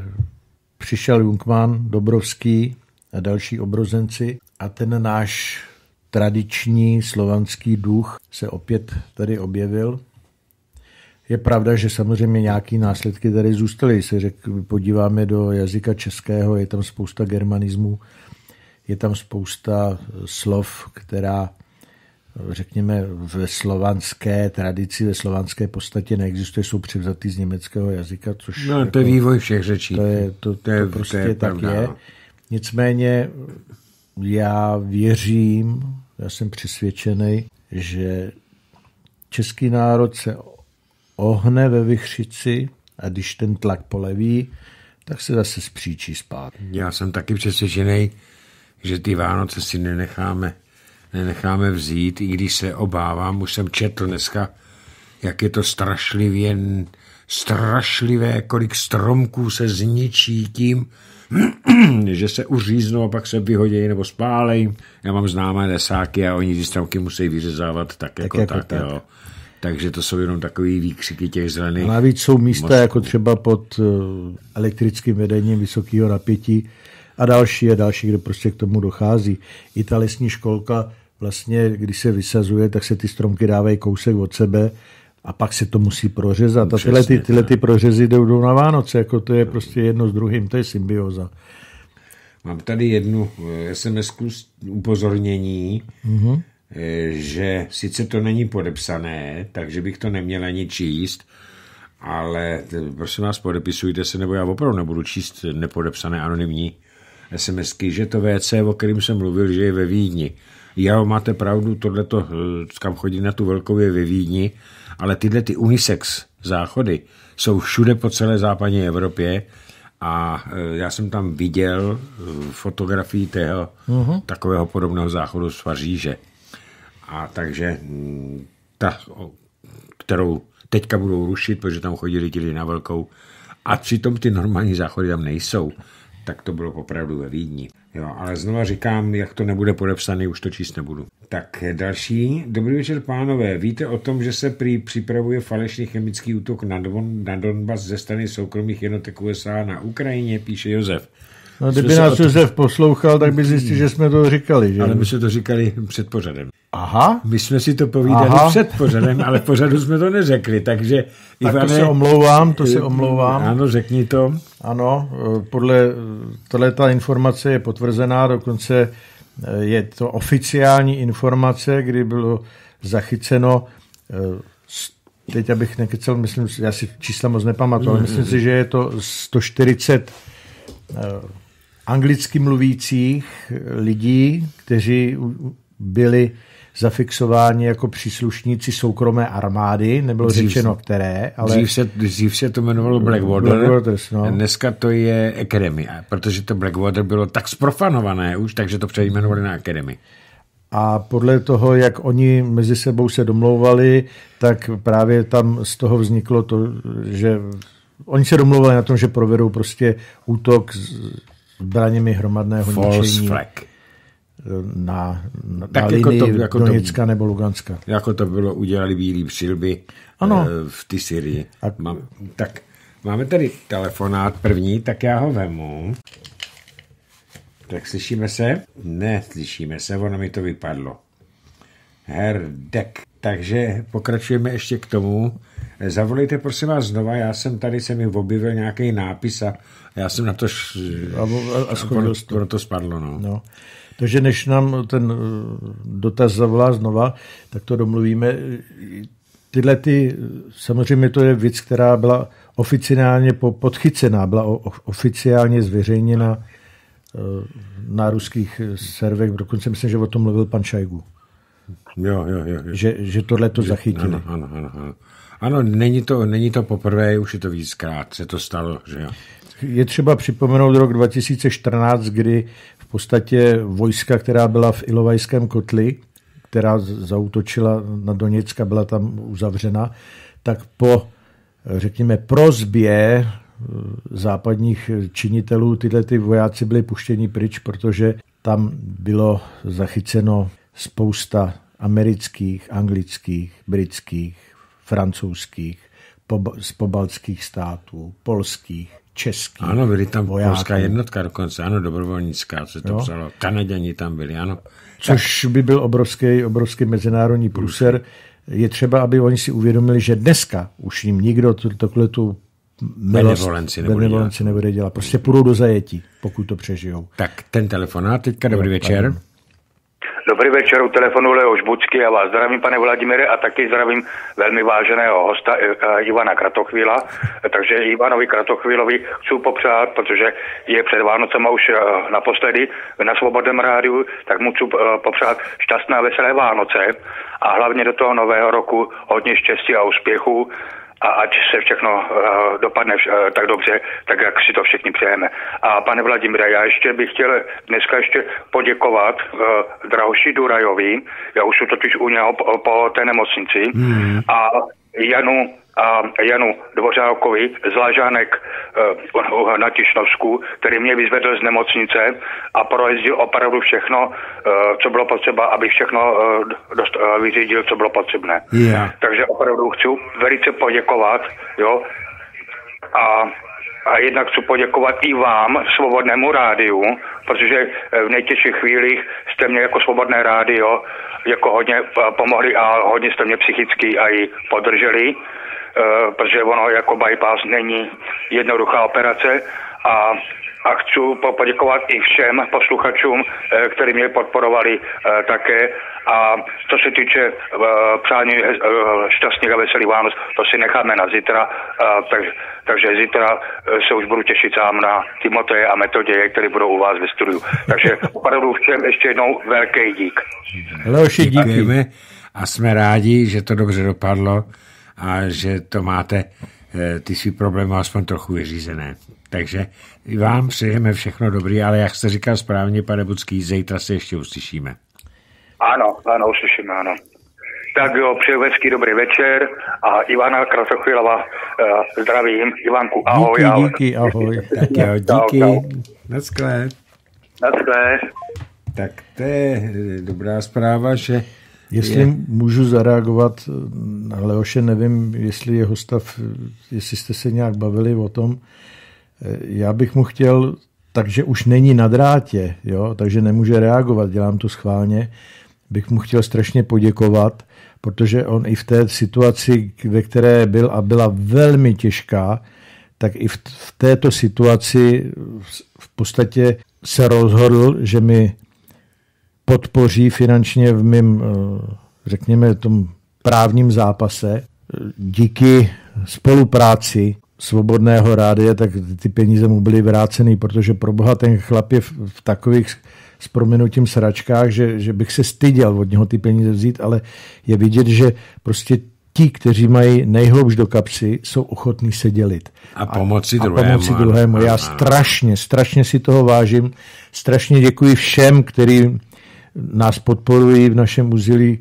[SPEAKER 2] přišel Junkman, Dobrovský a další obrozenci a ten náš tradiční slovanský duch se opět tady objevil. Je pravda, že samozřejmě nějaké následky tady zůstaly. Se řek, podíváme do jazyka českého, je tam spousta germanismů, je tam spousta eh, slov, která eh, řekněme, ve slovanské tradici, ve slovanské podstatě neexistuje, jsou převzatý z německého jazyka, což... No, jako, to je jako vývoj všech řečí. To, je, to, to, to, je, prostě to prostě je tak pravda. je. No. Nicméně já věřím, já jsem přesvědčený, že český národ se ohne ve vychřici a když ten tlak poleví, tak se zase zpříčí spát.
[SPEAKER 1] Já jsem taky přesvědčený, že ty Vánoce si nenecháme, nenecháme vzít, i když se obávám, už jsem četl dneska, jak je to strašlivě, strašlivé, kolik stromků se zničí tím, že se uříznou a pak se vyhodějí nebo spálej. Já mám známé desáky a oni ty stromky musí vyřezávat tak, tak jako Jako tak. Jo. Takže to jsou jenom takový výkřiky těch zelených. A navíc jsou místa mostů. jako
[SPEAKER 2] třeba pod eh, elektrickým vedením vysokého napětí, a další a další, kde prostě k tomu dochází. I ta lesní školka vlastně, když se vysazuje, tak se ty stromky dávají kousek od sebe a pak se to musí prořezat. a tyhle, ty, tyhle ty prořezy jdou na Vánoce, jako to je prostě jedno s druhým, to je
[SPEAKER 1] symbioza. Mám tady jednu sms eh, upozornění, mm-hmm. že sice to není podepsané, takže bych to neměl ani číst, ale eh, prosím vás, podepisujte se, nebo já opravdu nebudu číst nepodepsané anonymní SMSky, že to VC, o kterým jsem mluvil, že je ve Vídni. Jo, máte pravdu, tohleto, eh, kam chodí na tu velkou je ve Vídni, ale tyhle ty unisex záchody jsou všude po celé západní Evropě a eh, já jsem tam viděl eh, fotografii tého uh-huh. takového podobného záchodu z Paříže. A takže mm, ta, kterou teďka budou rušit, protože tam chodili ti na velkou, a přitom ty normální záchody tam nejsou tak to bylo opravdu ve Vídni. Jo, ale znova říkám, jak to nebude podepsané, už to číst nebudu. Tak další. Dobrý večer, pánové. Víte o tom, že se prý připravuje falešný chemický útok na, Don, na Donbas ze strany soukromých jednotek USA na Ukrajině, píše Josef. No, kdyby nás Josef to... poslouchal, tak by zjistil, že
[SPEAKER 2] jsme to říkali. Že? Ale my jsme to říkali
[SPEAKER 1] před pořadem. Aha. My jsme si to povídali Aha. před pořadem, ale pořadu jsme to neřekli,
[SPEAKER 2] takže... Tak Ivane, to se omlouvám, to se eh, omlouvám. Ano, řekni to. Ano, eh, podle eh, ta informace je potvrzená, dokonce eh, je to oficiální informace, kdy bylo zachyceno, teď abych nekecel, myslím, já si čísla moc nepamatuju, ale myslím si, že je to 140 anglicky mluvících lidí, kteří byli zafixováni jako příslušníci soukromé armády, nebylo dřív, řečeno které, ale... Dřív
[SPEAKER 1] se, dřív se to jmenovalo Blackwater, Blackwaters, no. dneska to je akademie, protože to Blackwater bylo tak sprofanované už, takže to přejmenovali na Akademie.
[SPEAKER 2] A podle toho, jak oni mezi sebou se domlouvali, tak právě tam z toho vzniklo to, že oni se domlouvali na tom, že provedou prostě útok s zbraněmi hromadného False ničení. Flag na, na tak linii jako to, jako Donicka to, nebo Luganska.
[SPEAKER 1] Jako to bylo, udělali bílý přilby ano. v ty Syrii. A... Má, tak máme tady telefonát první, tak já ho vemu. Tak slyšíme se? Ne, slyšíme se, ono mi to vypadlo. Herdek. Takže pokračujeme ještě k tomu. Zavolejte prosím vás znova, já jsem tady, se mi objevil nějaký nápis a já jsem na to... Š...
[SPEAKER 2] A, a, a a, a to spadlo, no. no. Takže než nám ten eh, dotaz zavolá znova, tak to domluvíme. Tyhle ty, eh, samozřejmě to je věc, která byla oficiálně podchycená, byla oficiálně zveřejněna eh, na ruských serverech. Dokonce myslím, že o tom mluvil pan Šajgu.
[SPEAKER 1] Jo, jo, jo, jo. Že, že tohle to zachytili. Ano, ano, ano, ano.
[SPEAKER 2] ano není, to, není to poprvé, už je to víckrát se to stalo. Že jo? Je třeba připomenout rok 2014, kdy podstatě vojska, která byla v Ilovajském kotli, která zautočila na Doněcka, byla tam uzavřena, tak po, řekněme, prozbě e, západních činitelů tyhle ty vojáci byli puštěni pryč, protože tam bylo zachyceno spousta amerických, anglických, britských, francouzských, z pobaltských států, polských český Ano, byly tam vojáků. polská
[SPEAKER 1] jednotka dokonce, ano, dobrovolnická se to jo. No. psalo. Kanaděni tam byli, ano.
[SPEAKER 2] Což tak. by byl obrovský, obrovský mezinárodní průser. Je třeba, aby oni si uvědomili, že dneska už jim nikdo tohle tu benevolenci, nebude, benevolenci nebude dělat. Prostě půjdou do zajetí, pokud to přežijou.
[SPEAKER 1] Tak ten telefonát teďka, dobrý jo, večer. Pardon.
[SPEAKER 3] Dobrý večer, u telefonu Leoš Bucky. a vás zdravím, pane Vladimire, a taky zdravím velmi váženého hosta eh, eh, Ivana Kratochvíla. Takže Ivanovi Kratochvílovi chci popřát, protože je před Vánocema už eh, naposledy na Svobodném rádiu, tak mu chci popřát šťastné a veselé Vánoce a hlavně do toho nového roku hodně štěstí a úspěchů a ať se všechno uh, dopadne uh, tak dobře, tak jak si to všichni přejeme. A pane Vladimíre, já ještě bych chtěl dneska ještě poděkovat uh, Drahoši Durajovi, já už jsem totiž u něho po, po té nemocnici, hmm. a Janu a Janu Dvořákovi z Lažánek eh, na Tišnovsku, který mě vyzvedl z nemocnice a projezdil opravdu všechno, eh, co bylo potřeba, aby všechno eh, dost, vyřídil, co bylo potřebné. Yeah. Takže opravdu chci velice poděkovat, jo, a a jednak chci poděkovat i vám, Svobodnému rádiu, protože v nejtěžších chvílích jste mě jako Svobodné rádio jako hodně pomohli a hodně jste mě psychicky i podrželi. Eh, protože ono jako bypass není jednoduchá operace a a chci poděkovat i všem posluchačům, eh, kteří mě podporovali eh, také. A co se týče přání šťastných a veselých Vánoc, to si necháme na zítra. Tak, takže zítra se už budu těšit sám na Timoteje a Metoděje, které budou u vás ve studiu. Takže opravdu všem ještě jednou velký dík.
[SPEAKER 1] Leoši, díky. A jsme rádi, že to dobře dopadlo a že to máte eh, ty svý problémy aspoň trochu vyřízené. Takže vám přejeme všechno dobrý, ale jak jste říkal správně, pane Budský, zítra se ještě uslyšíme.
[SPEAKER 3] Ano, ano, uslyšíme, ano. Tak jo, přeju hezký dobrý večer a Ivana Krasochvilova uh, eh, zdravím. Ivanku, ahoj. Díky, ahoj. díky, ahoj. Tak jo, díky. Na čau. Naschle. Naschle.
[SPEAKER 2] Tak to je eh, dobrá zpráva, že Jestli je... můžu zareagovat eh, na Leoše, nevím, jestli jeho stav, eh, jestli jste se nějak bavili o tom. Eh, já bych mu chtěl, takže už není na drátě, jo, takže nemůže reagovat, dělám to schválně, bych mu chtěl strašně poděkovat, protože on i v té situaci, ve které byl a byla velmi těžká, tak i v, v této situaci v podstatě se rozhodl, že mi podpoří finančně v mém, eh, řekněme, tom právním zápase. Eh, díky spolupráci Svobodného rádia, tak ty peníze mu byly vráceny, protože pro boha ten chlap je v, takových s proměnutím sračkách, že, že bych se styděl od něho ty peníze vzít, ale je vidět, že prostě ti, kteří mají nejhloubš do kapsy, jsou ochotní se dělit. A pomoci a, druhému. A pomoci druhému. Já strašně, strašně si toho vážím. Strašně děkuji všem, kteří nás podporují v našem úzilí,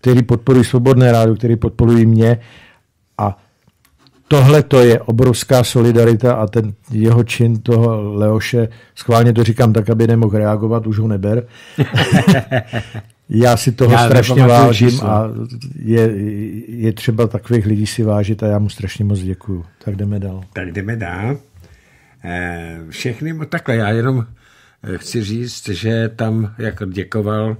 [SPEAKER 2] který podporují Svobodné rádu, který podporují mě. A tohle to je obrovská solidarita a ten jeho čin toho Leoše, schválně to říkám tak, aby nemohl reagovat, už ho neber. já si toho já strašně vážím a je, je třeba takových lidí si vážit a já mu strašně moc děkuju. Tak jdeme dál.
[SPEAKER 1] Tak jdeme dál. Eh, všechny, takhle já jenom Eh, chci říct, že tam, jak děkoval,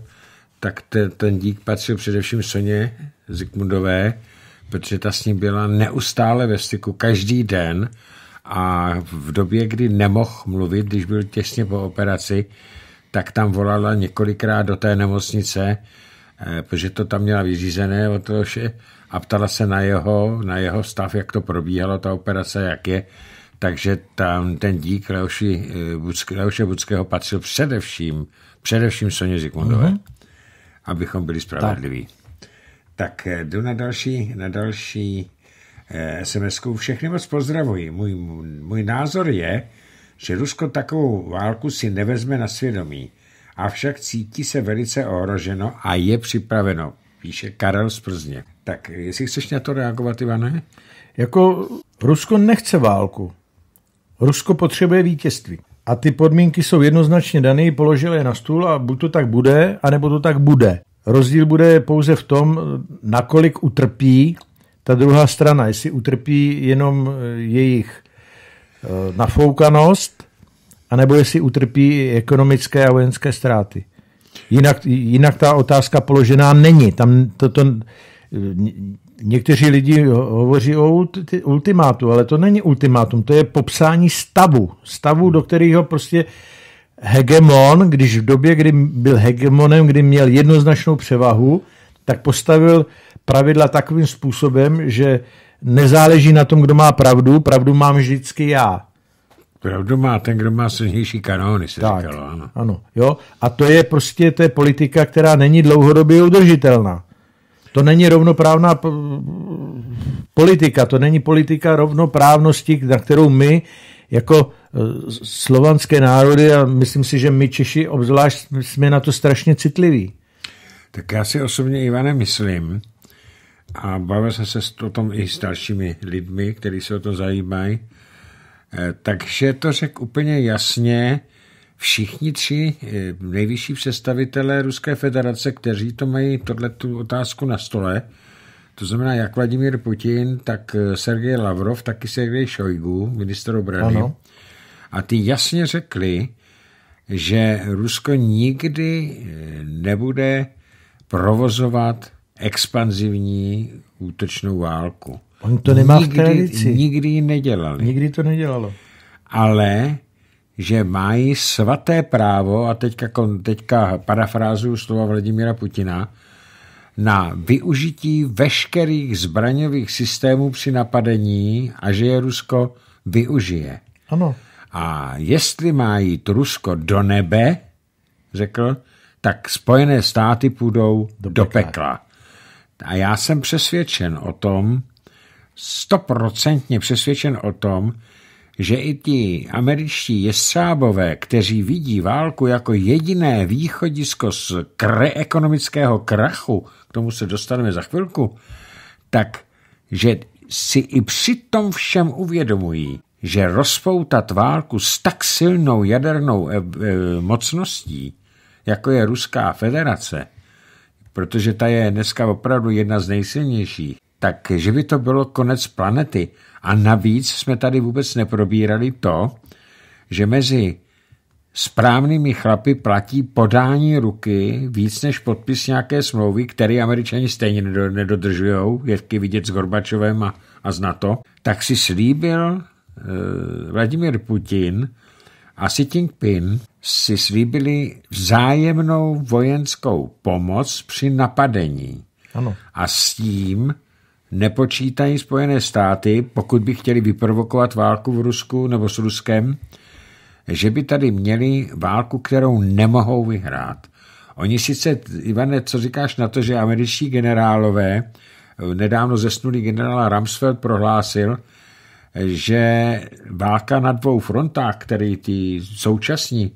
[SPEAKER 1] tak ten, ten dík patřil především Soně Zikmundové, protože ta s ním byla neustále ve styku každý den a v době, kdy nemohl mluvit, když byl těsně po operaci, tak tam volala několikrát do té nemocnice, eh, protože to tam měla vyřízené od toho, a ptala se na jeho, na jeho stav, jak to probíhalo, ta operace, jak je. Takže tam ten dík Leoši, Leoše eh, Budského patřil především, především Soně Zikmundové, mm-hmm. abychom byli spravedliví. Tak. tak eh, jdu na další, na další sms eh, -ku. Všechny moc pozdravuji. Můj, můj názor je, že Rusko takovou válku si nevezme na svědomí, avšak cítí se velice ohroženo a je připraveno, píše Karel z Plzně. Tak jestli chceš na to reagovat, Ivane?
[SPEAKER 2] Jako Rusko nechce válku. Rusko potřebuje vítězství. A ty podmínky jsou jednoznačně dané, položil je na stůl a buď to tak bude, anebo to tak bude. Rozdíl bude pouze v tom, nakolik utrpí ta druhá strana. Jestli utrpí jenom eh, jejich eh, nafoukanost, anebo jestli utrpí ekonomické a vojenské ztráty. Jinak, jinak ta otázka položená není. Tam to, to, eh, Někteří lidi hovoří o ultimátu, ale to není ultimátum, to je popsání stavu. Stavu, do kterého prostě hegemon, když v době, kdy byl hegemonem, kdy měl jednoznačnou převahu, tak postavil pravidla takovým způsobem, že nezáleží na tom, kdo má pravdu, pravdu mám vždycky já. Pravdu má ten, kdo má silnější kanóny, se tak, říkalo, ano. ano jo? A to je prostě to je politika, která není dlouhodobě udržitelná to není rovnoprávná politika, to není politika rovnoprávnosti, na kterou my jako eh, slovanské národy a myslím si, že my Češi obzvlášť jsme na to strašně citliví.
[SPEAKER 1] Tak já si osobně, Ivane, myslím, a bavil jsem se o tom i s dalšími lidmi, kteří se o to zajímají, eh, takže to řekl úplně jasně, všichni tři eh, nejvyšší představitelé Ruské federace, kteří to mají tohle tu otázku na stole, to znamená jak Vladimír Putin, tak eh, Sergej Lavrov, taky Sergej Šojgu, minister obrany. Ano. A ty jasně řekli, že Rusko nikdy eh, nebude provozovat expanzivní útočnou válku. On to nemá nikdy, v tradici. Nikdy ji nedělali. Nikdy to nedělalo. Ale že mají svaté právo, a teďka, teďka parafrázuju slova Vladimíra Putina, na využití veškerých zbraňových systémů při napadení a že je Rusko využije. Ano. A jestli má jít Rusko do nebe, řekl, tak Spojené státy půjdou do, do pekla. pekla. A já jsem přesvědčen o tom, stoprocentně přesvědčen o tom, že i ti američtí jestřábové, kteří vidí válku jako jediné východisko z kreekonomického ekonomického krachu, k tomu se dostaneme za chvilku, tak že si i při tom všem uvědomují, že rozpoutat válku s tak silnou jadernou e e mocností, jako je Ruská federace, protože ta je dneska opravdu jedna z nejsilnějších, tak že by to bylo konec planety a navíc jsme tady vůbec neprobírali to, že mezi správnými chlapy platí podání ruky víc než podpis nějaké smlouvy, které američani stejně nedodržují, je vidět s Gorbačovem a, a z NATO, tak si slíbil eh, Vladimir Putin a Xi Jinping si slíbili vzájemnou vojenskou pomoc při napadení. Ano. A s tím nepočítají Spojené státy, pokud by chtěli vyprovokovat válku v Rusku nebo s Ruskem, že by tady měli válku, kterou nemohou vyhrát. Oni sice, Ivane, co říkáš na to, že američtí generálové, eh, nedávno zesnulý generál Rumsfeld prohlásil, že válka na dvou frontách, který ty současní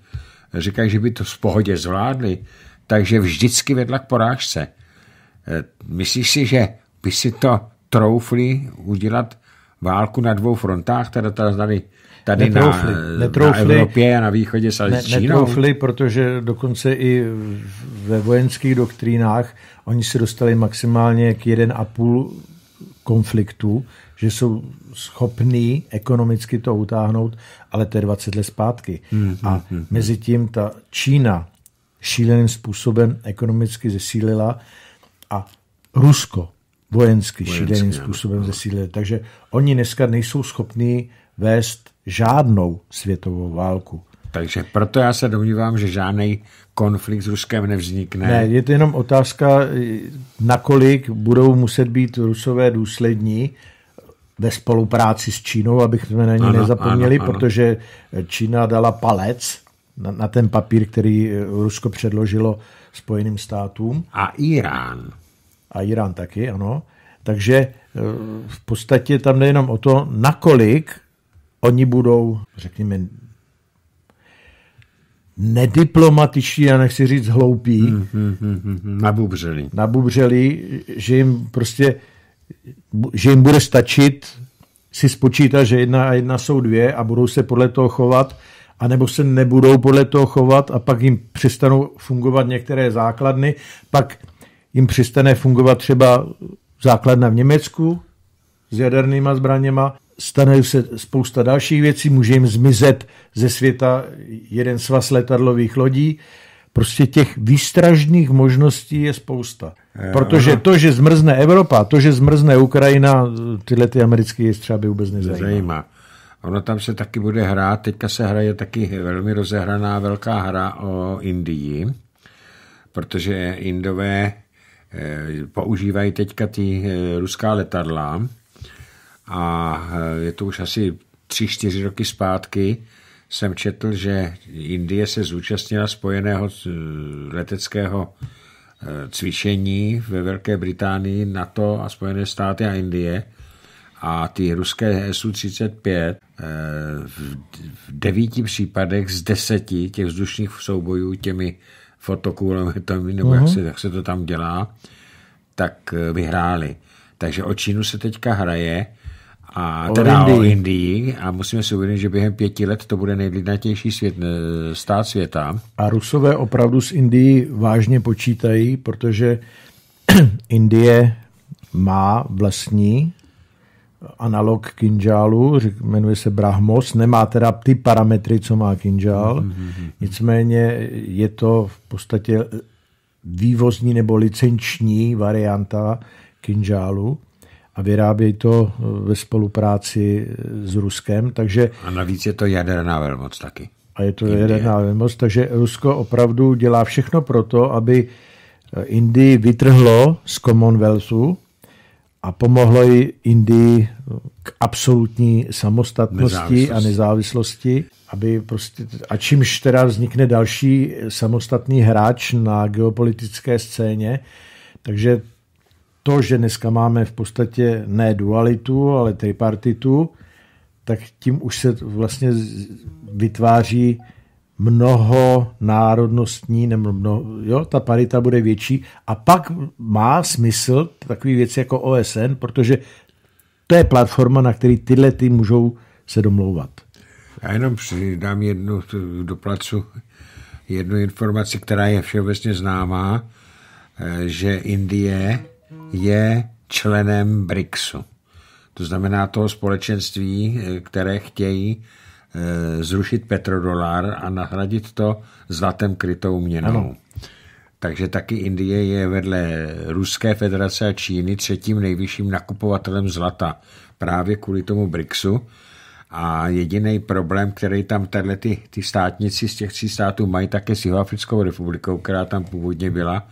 [SPEAKER 1] říkají, že by to v pohodě zvládli, takže vždycky vedla k porážce. Eh, myslíš si, že by si to troufli udělat válku na dvou frontách, teda tady, tady netroufli, na, netroufli, na Evropě a na východě s ne, Čínou? Netroufli,
[SPEAKER 2] protože dokonce i ve vojenských doktrínách oni se dostali maximálně k a půl konfliktu, že jsou schopní ekonomicky to utáhnout, ale to je 20 let zpátky. Hmm, a hmm, hmm, mezi tím ta Čína šíleným způsobem ekonomicky zesílila a Rusko vojensky, vojensky šíleným způsobem zesílili. Takže oni dneska nejsou schopní vést žádnou světovou válku. Takže proto já se domnívám, že žádný konflikt s Ruskem nevznikne. Ne, je to jenom otázka, nakolik budou muset být Rusové důslední ve spolupráci s Čínou, abych na ní ano, nezapomněli, ano, ano. protože Čína dala palec na, na ten papír, který Rusko předložilo Spojeným státům. A Irán a Irán taky, ano. Takže eh, v podstatě tam jde jenom o to, nakolik oni budou, řekněme, nediplomatiční, a nechci říct hloupí, mm, mm, mm, hmm, mm, nabubřeli. nabubřeli, že jim prostě, že jim bude stačit si spočítat, že jedna a jedna jsou dvě a budou se podle toho chovat, anebo se nebudou podle toho chovat a pak jim přestanou fungovat některé základny, pak jim přistane fungovat třeba základna v Německu s jadernýma zbraněma, stane se spousta dalších věcí, může jim zmizet ze světa jeden svaz letadlových lodí. Prostě těch výstražných možností je spousta. Protože to, že zmrzne Evropa, to, že zmrzne Ukrajina, tyhle ty americké jestřáby vůbec nezajímá. Zajímá. Ono tam se taky bude hrát, teďka se hraje taky velmi
[SPEAKER 1] rozehraná velká hra o Indii, protože Indové Eh, používají teďka ty eh, ruská letadla a eh, je to už asi tři, čtyři roky zpátky, jsem četl, že Indie se zúčastnila spojeného leteckého cvičení ve Velké Británii, NATO a Spojené státy a Indie a ty ruské SU-35 v devíti případech z deseti těch vzdušných soubojů těmi fotokulometami, nebo jak, mhm. se, jak se to tam dělá, tak eh, vyhráli. Takže o Čínu se teďka hraje, a o teda Indii. o Indii a musíme si uvědomit, že během pěti let to bude nejlidnatější svět, eh, stát světa.
[SPEAKER 2] A Rusové opravdu s Indií vážně počítají, protože Indie má vlastní analog kinžálu, jmenuje se Brahmos, nemá teda ty parametry, co má kinžál, mhm, mhm, mhm. nicméně je to v podstatě vývozní nebo licenční varianta kinžálu a vyrábějí to eh, ve spolupráci eh, s Ruskem. Takže,
[SPEAKER 1] a navíc je to jaderná velmoc taky.
[SPEAKER 2] A je to Indie. jaderná velmoc, takže Rusko opravdu dělá všechno pro to, aby eh, Indii vytrhlo z Commonwealthu, a pomohlo jí Indii k absolutní samostatnosti a nezávislosti, aby prostě, a čímž teda vznikne další samostatný hráč na geopolitické scéně, takže to, že dneska máme v podstatě ne dualitu, ale tripartitu, tak tím už se vlastně vytváří mnoho národnostní, nebo mno, jo, ta parita bude větší a pak má smysl takové věci jako OSN, protože to je platforma, na který tyhle ty můžou se domlouvat.
[SPEAKER 1] Já jenom přidám jednu do placu jednu informaci, která je všeobecně známá, eh, že Indie je členem BRICSu. To znamená toho společenství, eh, které chtějí Eh, zrušit petrodolár a nahradit to zlatem krytou měnou. Ano. Takže taky Indie je vedle Ruské federace a Číny třetím nejvyšším nakupovatelem zlata právě kvůli tomu BRICSu. A jediný problém, který tam tady ty, ty státnici z těch tří států mají, také s Jihoafrickou republikou, která tam původně byla.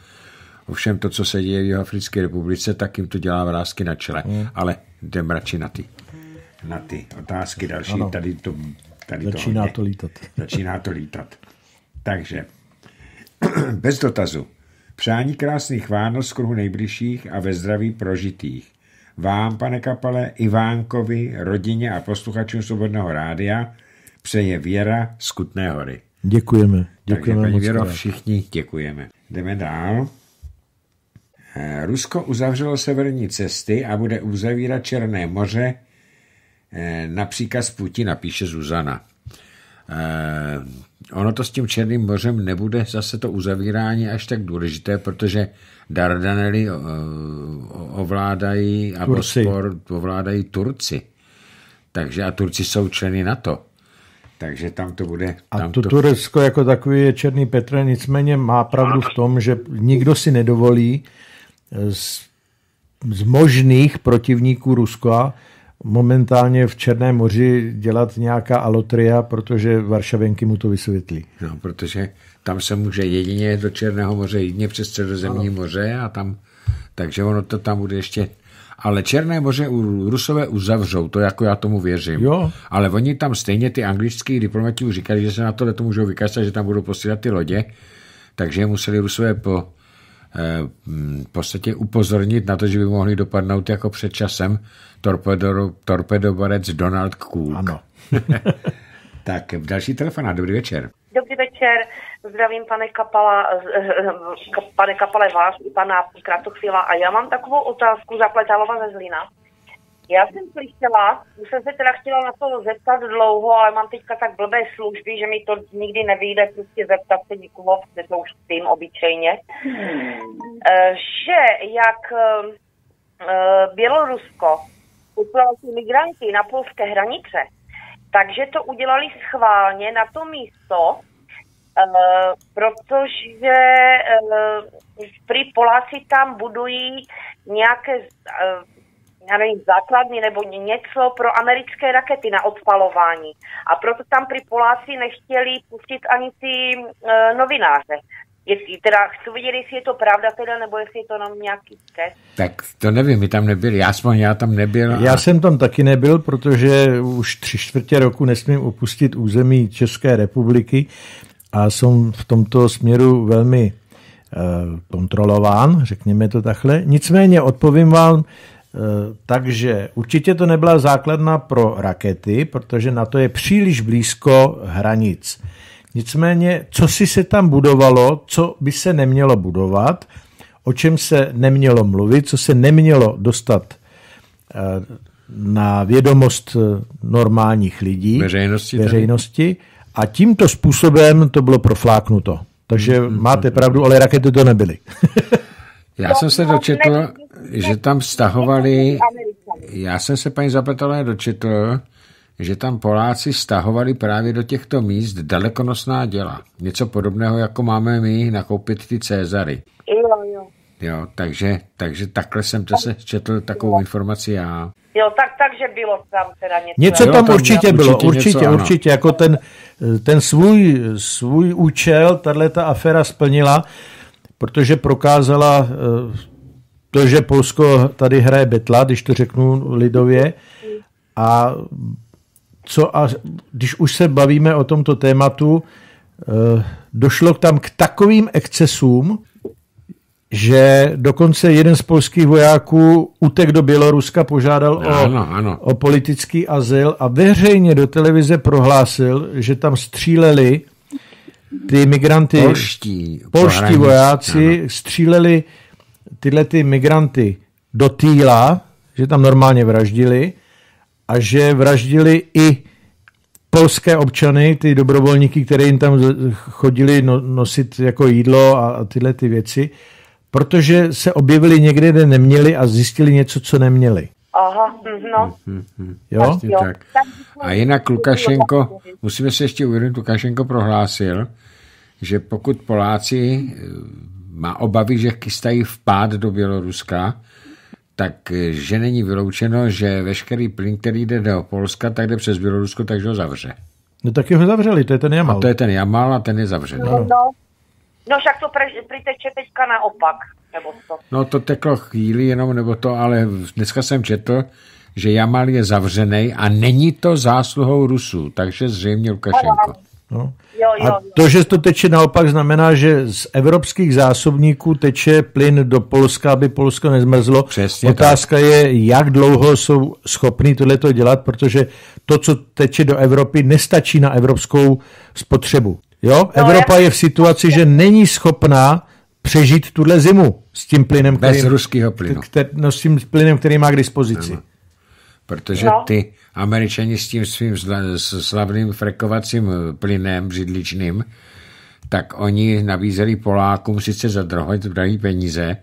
[SPEAKER 1] Ovšem to, co se děje v Jihoafrické republice, tak jim to dělá vrázky na čele. Hmm. Ale jdem radši na ty, na ty otázky další. Ano. Tady to Tady Začíná to, to lítat. Začíná to lítat. Takže, bez dotazu. Přání krásných Vánoc kruhu nejbližších a ve zdraví prožitých. Vám, pane Kapale, Ivánkovi, rodině a posluchačům Svobodného rádia přeje Věra z Kutné hory.
[SPEAKER 2] Děkujeme. Děkujeme Takže, paní Věro,
[SPEAKER 1] všichni děkujeme. Jdeme dál. Eh, Rusko uzavřelo severní cesty a bude uzavírat Černé moře Eh, na příkaz Putina, píše Zuzana. Eh, ono to s tím Černým mořem nebude zase to uzavírání až tak důležité, protože Dardanely eh, ovládají a Turci. Bospor ovládají Turci. Takže a Turci jsou členy NATO. Takže tam to bude. Tam a to, to Turecko
[SPEAKER 2] jako takový je Černý Petr, nicméně má pravdu v tom, že nikdo si nedovolí z, z možných protivníků Ruska momentálně v Černém moři dělat nějaká alotria, protože Varšavenky mu to vysvětlí.
[SPEAKER 1] No, protože tam se může jedině do Černého moře, jedině přes Středozemní ano. moře a tam, takže ono to tam bude ještě ale Černé moře u Rusové uzavřou, to jako já tomu věřím. Jo. Ale oni tam stejně, ty anglický diplomati už říkali, že se na tohle to můžou vykazat, že tam budou posílat ty lodě, takže museli Rusové po v podstatě upozornit na to, že by mohli dopadnout jako před časem torpedoborec Donald Cook. Ano. tak, další telefonát, dobrý večer.
[SPEAKER 3] Dobrý večer, zdravím pane Kapala, eh, eh, eh, pane Kapale vás, pana Kratochvíla a já mám takovou otázku, zapletala ze Zlína. Já jsem slyšela, už jsem se teda chtěla na to zeptat dlouho, ale mám teďka tak blbé služby, že mi to nikdy nevyjde prostě zeptat se nikoho, protože to už tím obyčejně, hmm. Eh, že jak eh, eh, Bělorusko uplalo ty migranty na polské hranice, takže to udělali schválně na to místo, protože prý Poláci tam budují nějaké já nevím, základny nebo něco pro americké rakety na odpalování. A proto tam pri Poláci nechtěli pustit ani ty e, novináře. Jestli, teda chci vidět, jestli je to pravda teda, nebo jestli je to nám nějaký test.
[SPEAKER 1] Tak to nevím, my tam nebyli, aspoň já tam nebyl.
[SPEAKER 2] A... Já jsem tam taky nebyl, protože už tři čtvrtě roku nesmím opustit území České republiky a jsem v tomto směru velmi e, kontrolován, řekněme to takhle. Nicméně odpovím vám Eh, takže určitě to nebyla základna pro rakety, protože na to je příliš blízko hranic. Nicméně, co si se tam budovalo, co by se nemělo budovat, o čem se nemělo mluvit, co se nemělo dostat eh, na vědomost eh, normálních lidí, veřejnosti, veřejnosti a tímto způsobem to bylo profláknuto. Takže mm-hmm. máte pravdu, ale rakety to nebyly.
[SPEAKER 3] Já
[SPEAKER 1] jsem se dočetl, no, že tam stahovali, já jsem se paní Zapetalé dočetl, že tam Poláci stahovali právě do těchto míst dalekonosná děla. Něco podobného, jako máme my nakoupit ty Cezary. Jo, jo. Jo, takže, takže takhle jsem to se četl takovou jo. informaci já.
[SPEAKER 3] Jo, tak, takže bylo tam teda něco. Něco tam, tam určitě bylo, určitě,
[SPEAKER 2] určitě, něco, určitě jako ten, ten svůj, svůj účel tahle ta aféra splnila, protože prokázala eh, to, že Polsko tady hraje betla, když to řeknu lidově, a co a když už se bavíme o tomto tématu, eh, došlo tam k takovým excesům, že dokonce jeden z polských vojáků utek do Běloruska, požádal ano, o, ano, ano. o politický azyl a veřejně do televize prohlásil, že tam stříleli ty migranty, polští, polští vojáci, ano. stříleli tyhle ty migranty do Týla, že tam normálně vraždili a že vraždili i polské občany, ty dobrovolníky, které jim tam chodili no, nosit jako jídlo a tyhle ty věci, protože se objevili někde, kde neměli a zjistili něco, co neměli.
[SPEAKER 3] Aha, no. Mhm,
[SPEAKER 1] mhm. Jo? jo. Tak. A jinak Lukašenko, musíme se ještě uvědomit, Lukašenko prohlásil, že pokud Poláci má obavy, že chystají vpád do Běloruska, takže eh, není vyloučeno, že veškerý plyn, který jde do Polska, tak jde přes Bělorusko, takže ho zavře.
[SPEAKER 2] No tak ho zavřeli, to je ten Jamal. A to je ten
[SPEAKER 1] Jamal a ten je zavřený. No,
[SPEAKER 3] no. no však to priteče teďka naopak. Nebo to.
[SPEAKER 1] No to teklo chvíli jenom, nebo to, ale dneska jsem četl, že Jamal je zavřený a není to zásluhou Rusů, takže zřejmě Lukašenko.
[SPEAKER 2] No. Jo, jo, a to, že to teče naopak, znamená, že z evropských zásobníků teče plyn do Polska, aby Polsko nezmrzlo. Přesně Otázka tak. je, jak dlouho jsou tohle to dělat, protože to, co teče do Evropy, nestačí na evropskou spotřebu. Jo? No, Evropa je v situaci, že není schopná přežít tuhle zimu s tím plynem, který, Bez ruského plynu. Který, no, s tím plynem, který má k dispozici. Ano.
[SPEAKER 1] Protože no. ty američani s tím svým slavným frekovacím plynem břidličným, tak oni nabízeli Polákům sice za drahé peníze,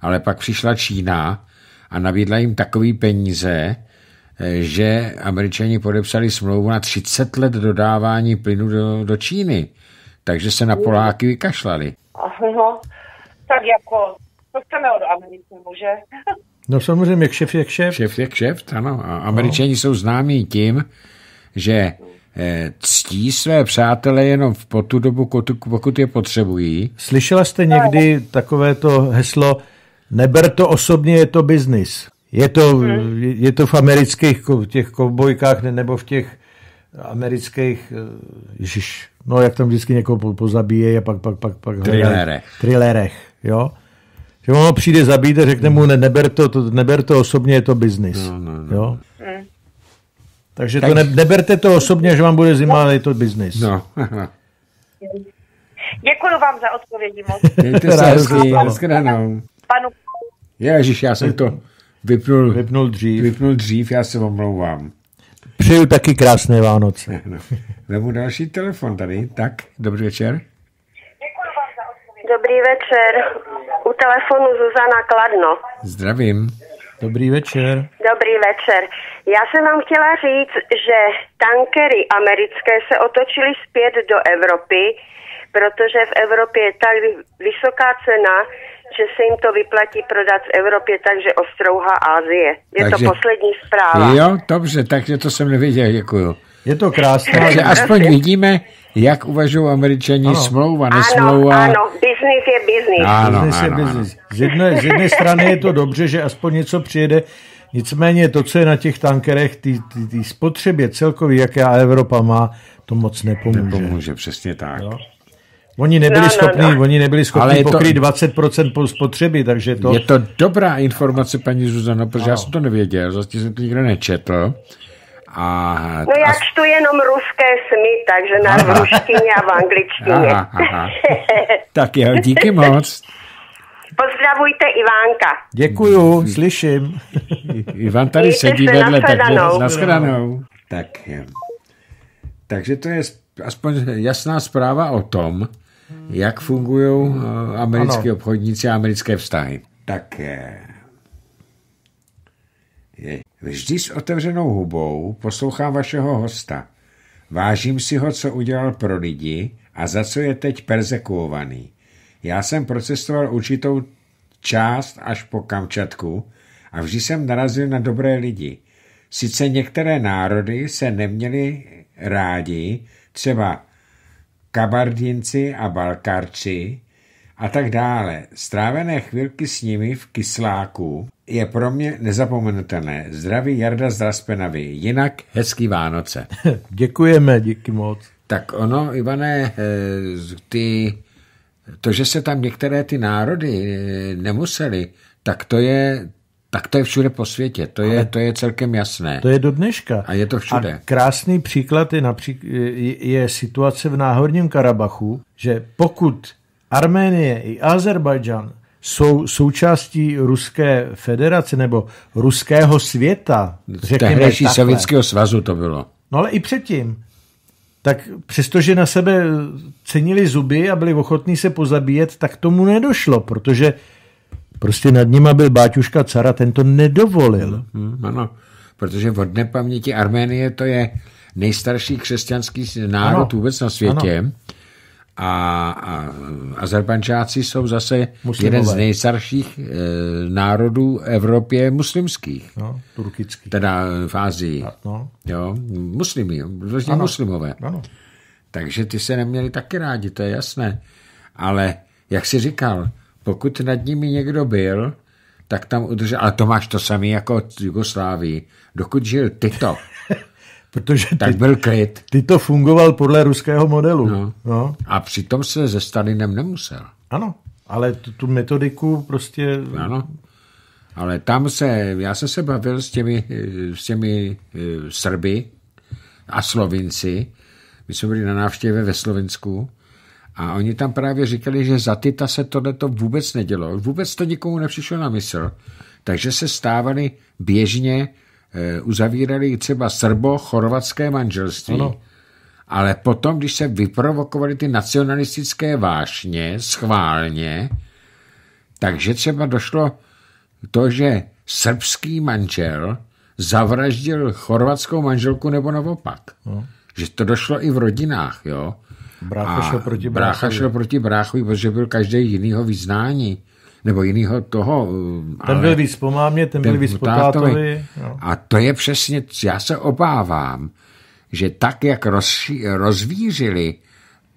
[SPEAKER 1] ale pak přišla Čína a nabídla jim takové peníze, eh, že američani podepsali smlouvu na 30 let dodávání plynu do, do Číny. Takže se na Poláky vykašlali.
[SPEAKER 3] No, tak jako, to chceme od Ameriky, může.
[SPEAKER 1] No samozřejmě, kšeft je kšeft. Kšeft je kšeft, ano. A američani no. jsou známí tím, že eh, ctí své přátelé jenom v
[SPEAKER 2] tu dobu, pokud je potřebují. Slyšela jste někdy takové to heslo neber to osobně, je to biznis. Je to, je to v amerických těch kovbojkách nebo v těch amerických, eh, ježiš, no jak tam vždycky někoho pozabíje a pak, pak, pak, pak Trilérech. Trilérech, jo. Že ono přijde zabít a řekne mu, ne, neber, to, to, neber to osobně, je to biznis. No, no, no. Jo? Mm. Takže tak... to ne, neberte to osobně, že vám bude zima, ale je to biznis. No.
[SPEAKER 3] Děkuji vám za odpovědi moc.
[SPEAKER 2] Mějte se hezky, Panu...
[SPEAKER 1] Ježíš, já jsem to vypnul, vypnul, dřív. vypnul dřív, já se omlouvám. Přeju taky krásné Vánoce. Vemu další telefon tady. Tak, dobrý večer.
[SPEAKER 3] Dobrý večer. U telefonu Zuzana Kladno.
[SPEAKER 1] Zdravím. Dobrý večer.
[SPEAKER 3] Dobrý večer. Já jsem vám chtěla říct, že tankery americké se otočily zpět do Evropy, protože v Evropě je tak vysoká cena, že se jim to vyplatí prodat v Evropě, takže ostrouha Ázie. Je takže, to poslední zpráva. Jo, dobře,
[SPEAKER 1] takže to jsem nevěděl, děkuju. Je to krásné. Takže aspoň vidíme, jak uvažují
[SPEAKER 2] američani, ano. smlouva, nesmlouva. Ano, ano,
[SPEAKER 3] business je business. Ano, business ano, je business.
[SPEAKER 2] Ano. Z, jedné, z jedné strany je to dobře, že aspoň něco přijede, nicméně to, co je na těch tankerech, ty, ty, ty spotřebě celkově, jaká Evropa má, to moc nepomůže. Nepomůže, přesně tak. Jo? Oni nebyli no, no, schopni, no. oni nebyli schopni Ale pokrýt to, 20% spotřeby, takže to...
[SPEAKER 1] Je to dobrá informace, paní Zuzano, protože no. já jsem to nevěděl, zase jsem to nikdo nečetl. A, no
[SPEAKER 3] já a... čtu jenom ruské smy, takže na aha. ruštině a v angličtině. Aha, aha.
[SPEAKER 1] tak jo, díky moc.
[SPEAKER 3] Pozdravujte Ivánka.
[SPEAKER 1] Děkuju, slyším. Ivan tady Mějte sedí se vedle, takže naschranou. Tak, takže to je aspoň jasná zpráva o tom, jak fungují eh, americké ano. obchodníci a americké vztahy. Tak Vždy s otevřenou hubou poslouchám vašeho hosta. Vážím si ho, co udělal pro lidi a za co je teď persekuovaný. Já jsem procestoval určitou část až po Kamčatku a vždy jsem narazil na dobré lidi. Sice některé národy se neměli rádi, třeba kabardinci a balkarci, a tak dále. Strávené chvilky s nimi v kysláku je pro mě nezapomenutelné. Zdraví Jarda z Raspenavy. Jinak hezký Vánoce. Děkujeme, díky moc. Tak ono, Ivane, eh, ty, to, že se tam některé ty národy eh, nemuseli, tak to je, tak to je všude po světě, to je, to je celkem jasné. To je do
[SPEAKER 2] dneška. A je to všude. A krásný příklad je, napří, je, je situace v Náhorním Karabachu, že pokud Arménie i Azerbajdžan jsou součástí Ruské federace nebo ruského světa. Tehdejší Sovětského
[SPEAKER 1] svazu to bylo.
[SPEAKER 2] No ale i předtím. Tak přestože na sebe cenili zuby a byli ochotní se pozabíjet, tak tomu nedošlo, protože prostě nad nima byl Báťuška cara, ten to nedovolil. Hmm, hmm, hmm ano, protože
[SPEAKER 1] v paměti Arménie to je nejstarší křesťanský národ ano, vůbec na světě. Ano a, a Azerbančáci jsou zase Muslimové. jeden z nejstarších e, národů Evropě muslimských. No, turkických. Teda eh, v Ázii. No. Jo, muslimy, vlastně ano. muslimové. Ano. Takže ty se neměli taky rádi, to je jasné. Ale jak jsi říkal, pokud nad nimi někdo byl, tak tam udržel, ale to máš to samé jako Jugoslávii. Dokud žil Tito,
[SPEAKER 2] Protože ty, tak byl klid. Ty to fungoval podle ruského modelu. No. No.
[SPEAKER 1] A přitom se ze Stalinem nemusel.
[SPEAKER 2] Ano, ale tu, tu metodiku prostě...
[SPEAKER 1] Ano, ale tam se, já jsem se bavil s těmi, s těmi eh, Srby a Slovinci. My jsme byli na návštěvě ve Slovensku a oni tam právě říkali, že za Tita se tohleto vůbec nedělo. Vůbec to nikomu nepřišlo na mysl. Takže se stávali běžně Eh, uzavírali třeba srbo-chorvatské manželství, ano. ale potom, když se vyprovokovaly ty nacionalistické vášně schválně, takže třeba došlo to, že srbský manžel zavraždil chorvatskou manželku nebo naopak. No. Že to došlo i v rodinách, jo. Brácha šel proti brácha šel proti bráchovi, protože byl každý jinýho vyznání nebo jiného toho. Eh, ten byl víc po mámě, ten, ten byl víc po tátovi. A to je přesně, já se obávám, že tak, jak rozší, rozvířili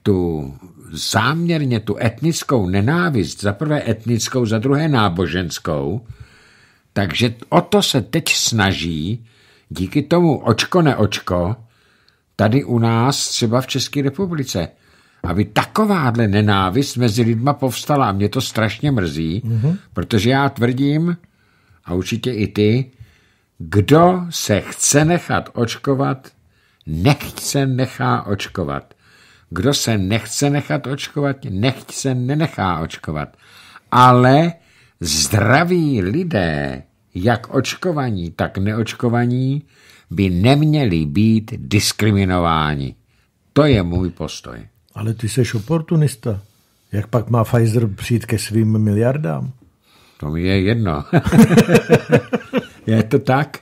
[SPEAKER 1] tu záměrně tu etnickou nenávist, za prvé etnickou, za druhé náboženskou, takže o to se teď snaží, díky tomu očko neočko, tady u nás, třeba v České republice aby takováhle nenávist mezi lidma povstala. A mě to strašně mrzí, mm-hmm. protože já tvrdím, a určitě i ty, kdo se chce nechat očkovat, nechce nechá očkovat. Kdo se nechce nechat očkovat, nechť se nenechá očkovat. Ale zdraví lidé, jak očkovaní, tak neočkovaní, by neměli být diskriminováni. To je můj postoj.
[SPEAKER 2] Ale ty seš oportunista. Jak pak má Pfizer přijít ke svým miliardám? To
[SPEAKER 1] mi je jedno. je to tak?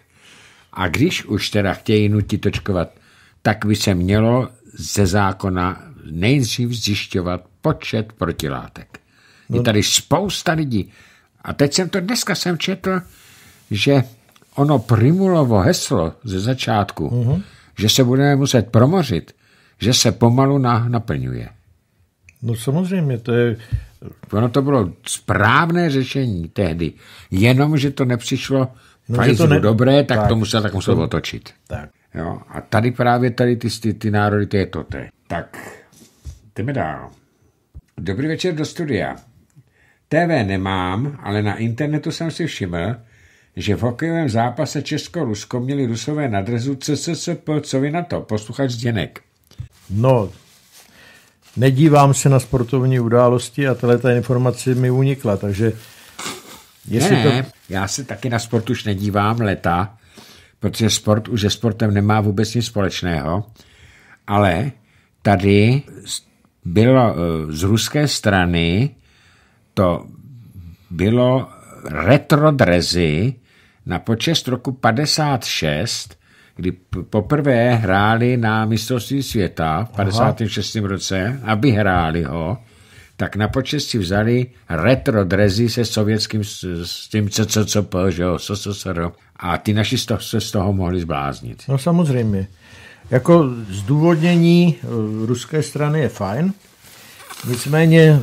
[SPEAKER 1] A když už teda chtějí nutit očkovat, tak by se mělo ze zákona nejdřív zjišťovat počet protilátek. Je no. tady spousta lidí. A teď jsem to dneska jsem četl, že ono Primulovo heslo ze začátku, uh-huh. že se budeme muset promořit, že se pomalu na, naplňuje. No samozřejmě, to je... Ono to bylo správné řešení tehdy, jenom, že to nepřišlo no, to ne... dobré, tak, tak to musel tak musel to... otočit. Tak. Jo, a tady právě tady ty, ty, ty národy, to je to. Te. Tak, jdeme dál. Dobrý večer do studia. TV nemám, ale na internetu jsem si všiml, že v hokejovém zápase Česko-Rusko měli rusové nadrezu
[SPEAKER 2] drezu CCCP, co vy na to, posluchač Zděnek. No, nedívám se na sportovní události a tahle ta informace mi unikla, takže...
[SPEAKER 1] Jestli ne, to... já se taky na sport už nedívám leta, protože sport už se sportem nemá vůbec nic společného, ale tady bylo eh, z ruské strany to bylo retro drezy na počest roku 56 kdy poprvé hráli na mistrovství světa v 56. Aha. roce a hráli ho, tak na počest si vzali retro drezy se sovětským, s tím CCCP, že jo, SSR. A ty naši z se z toho mohli zbláznit.
[SPEAKER 2] No samozřejmě. Jako zdůvodnění eh, ruské strany je fajn, nicméně, eh,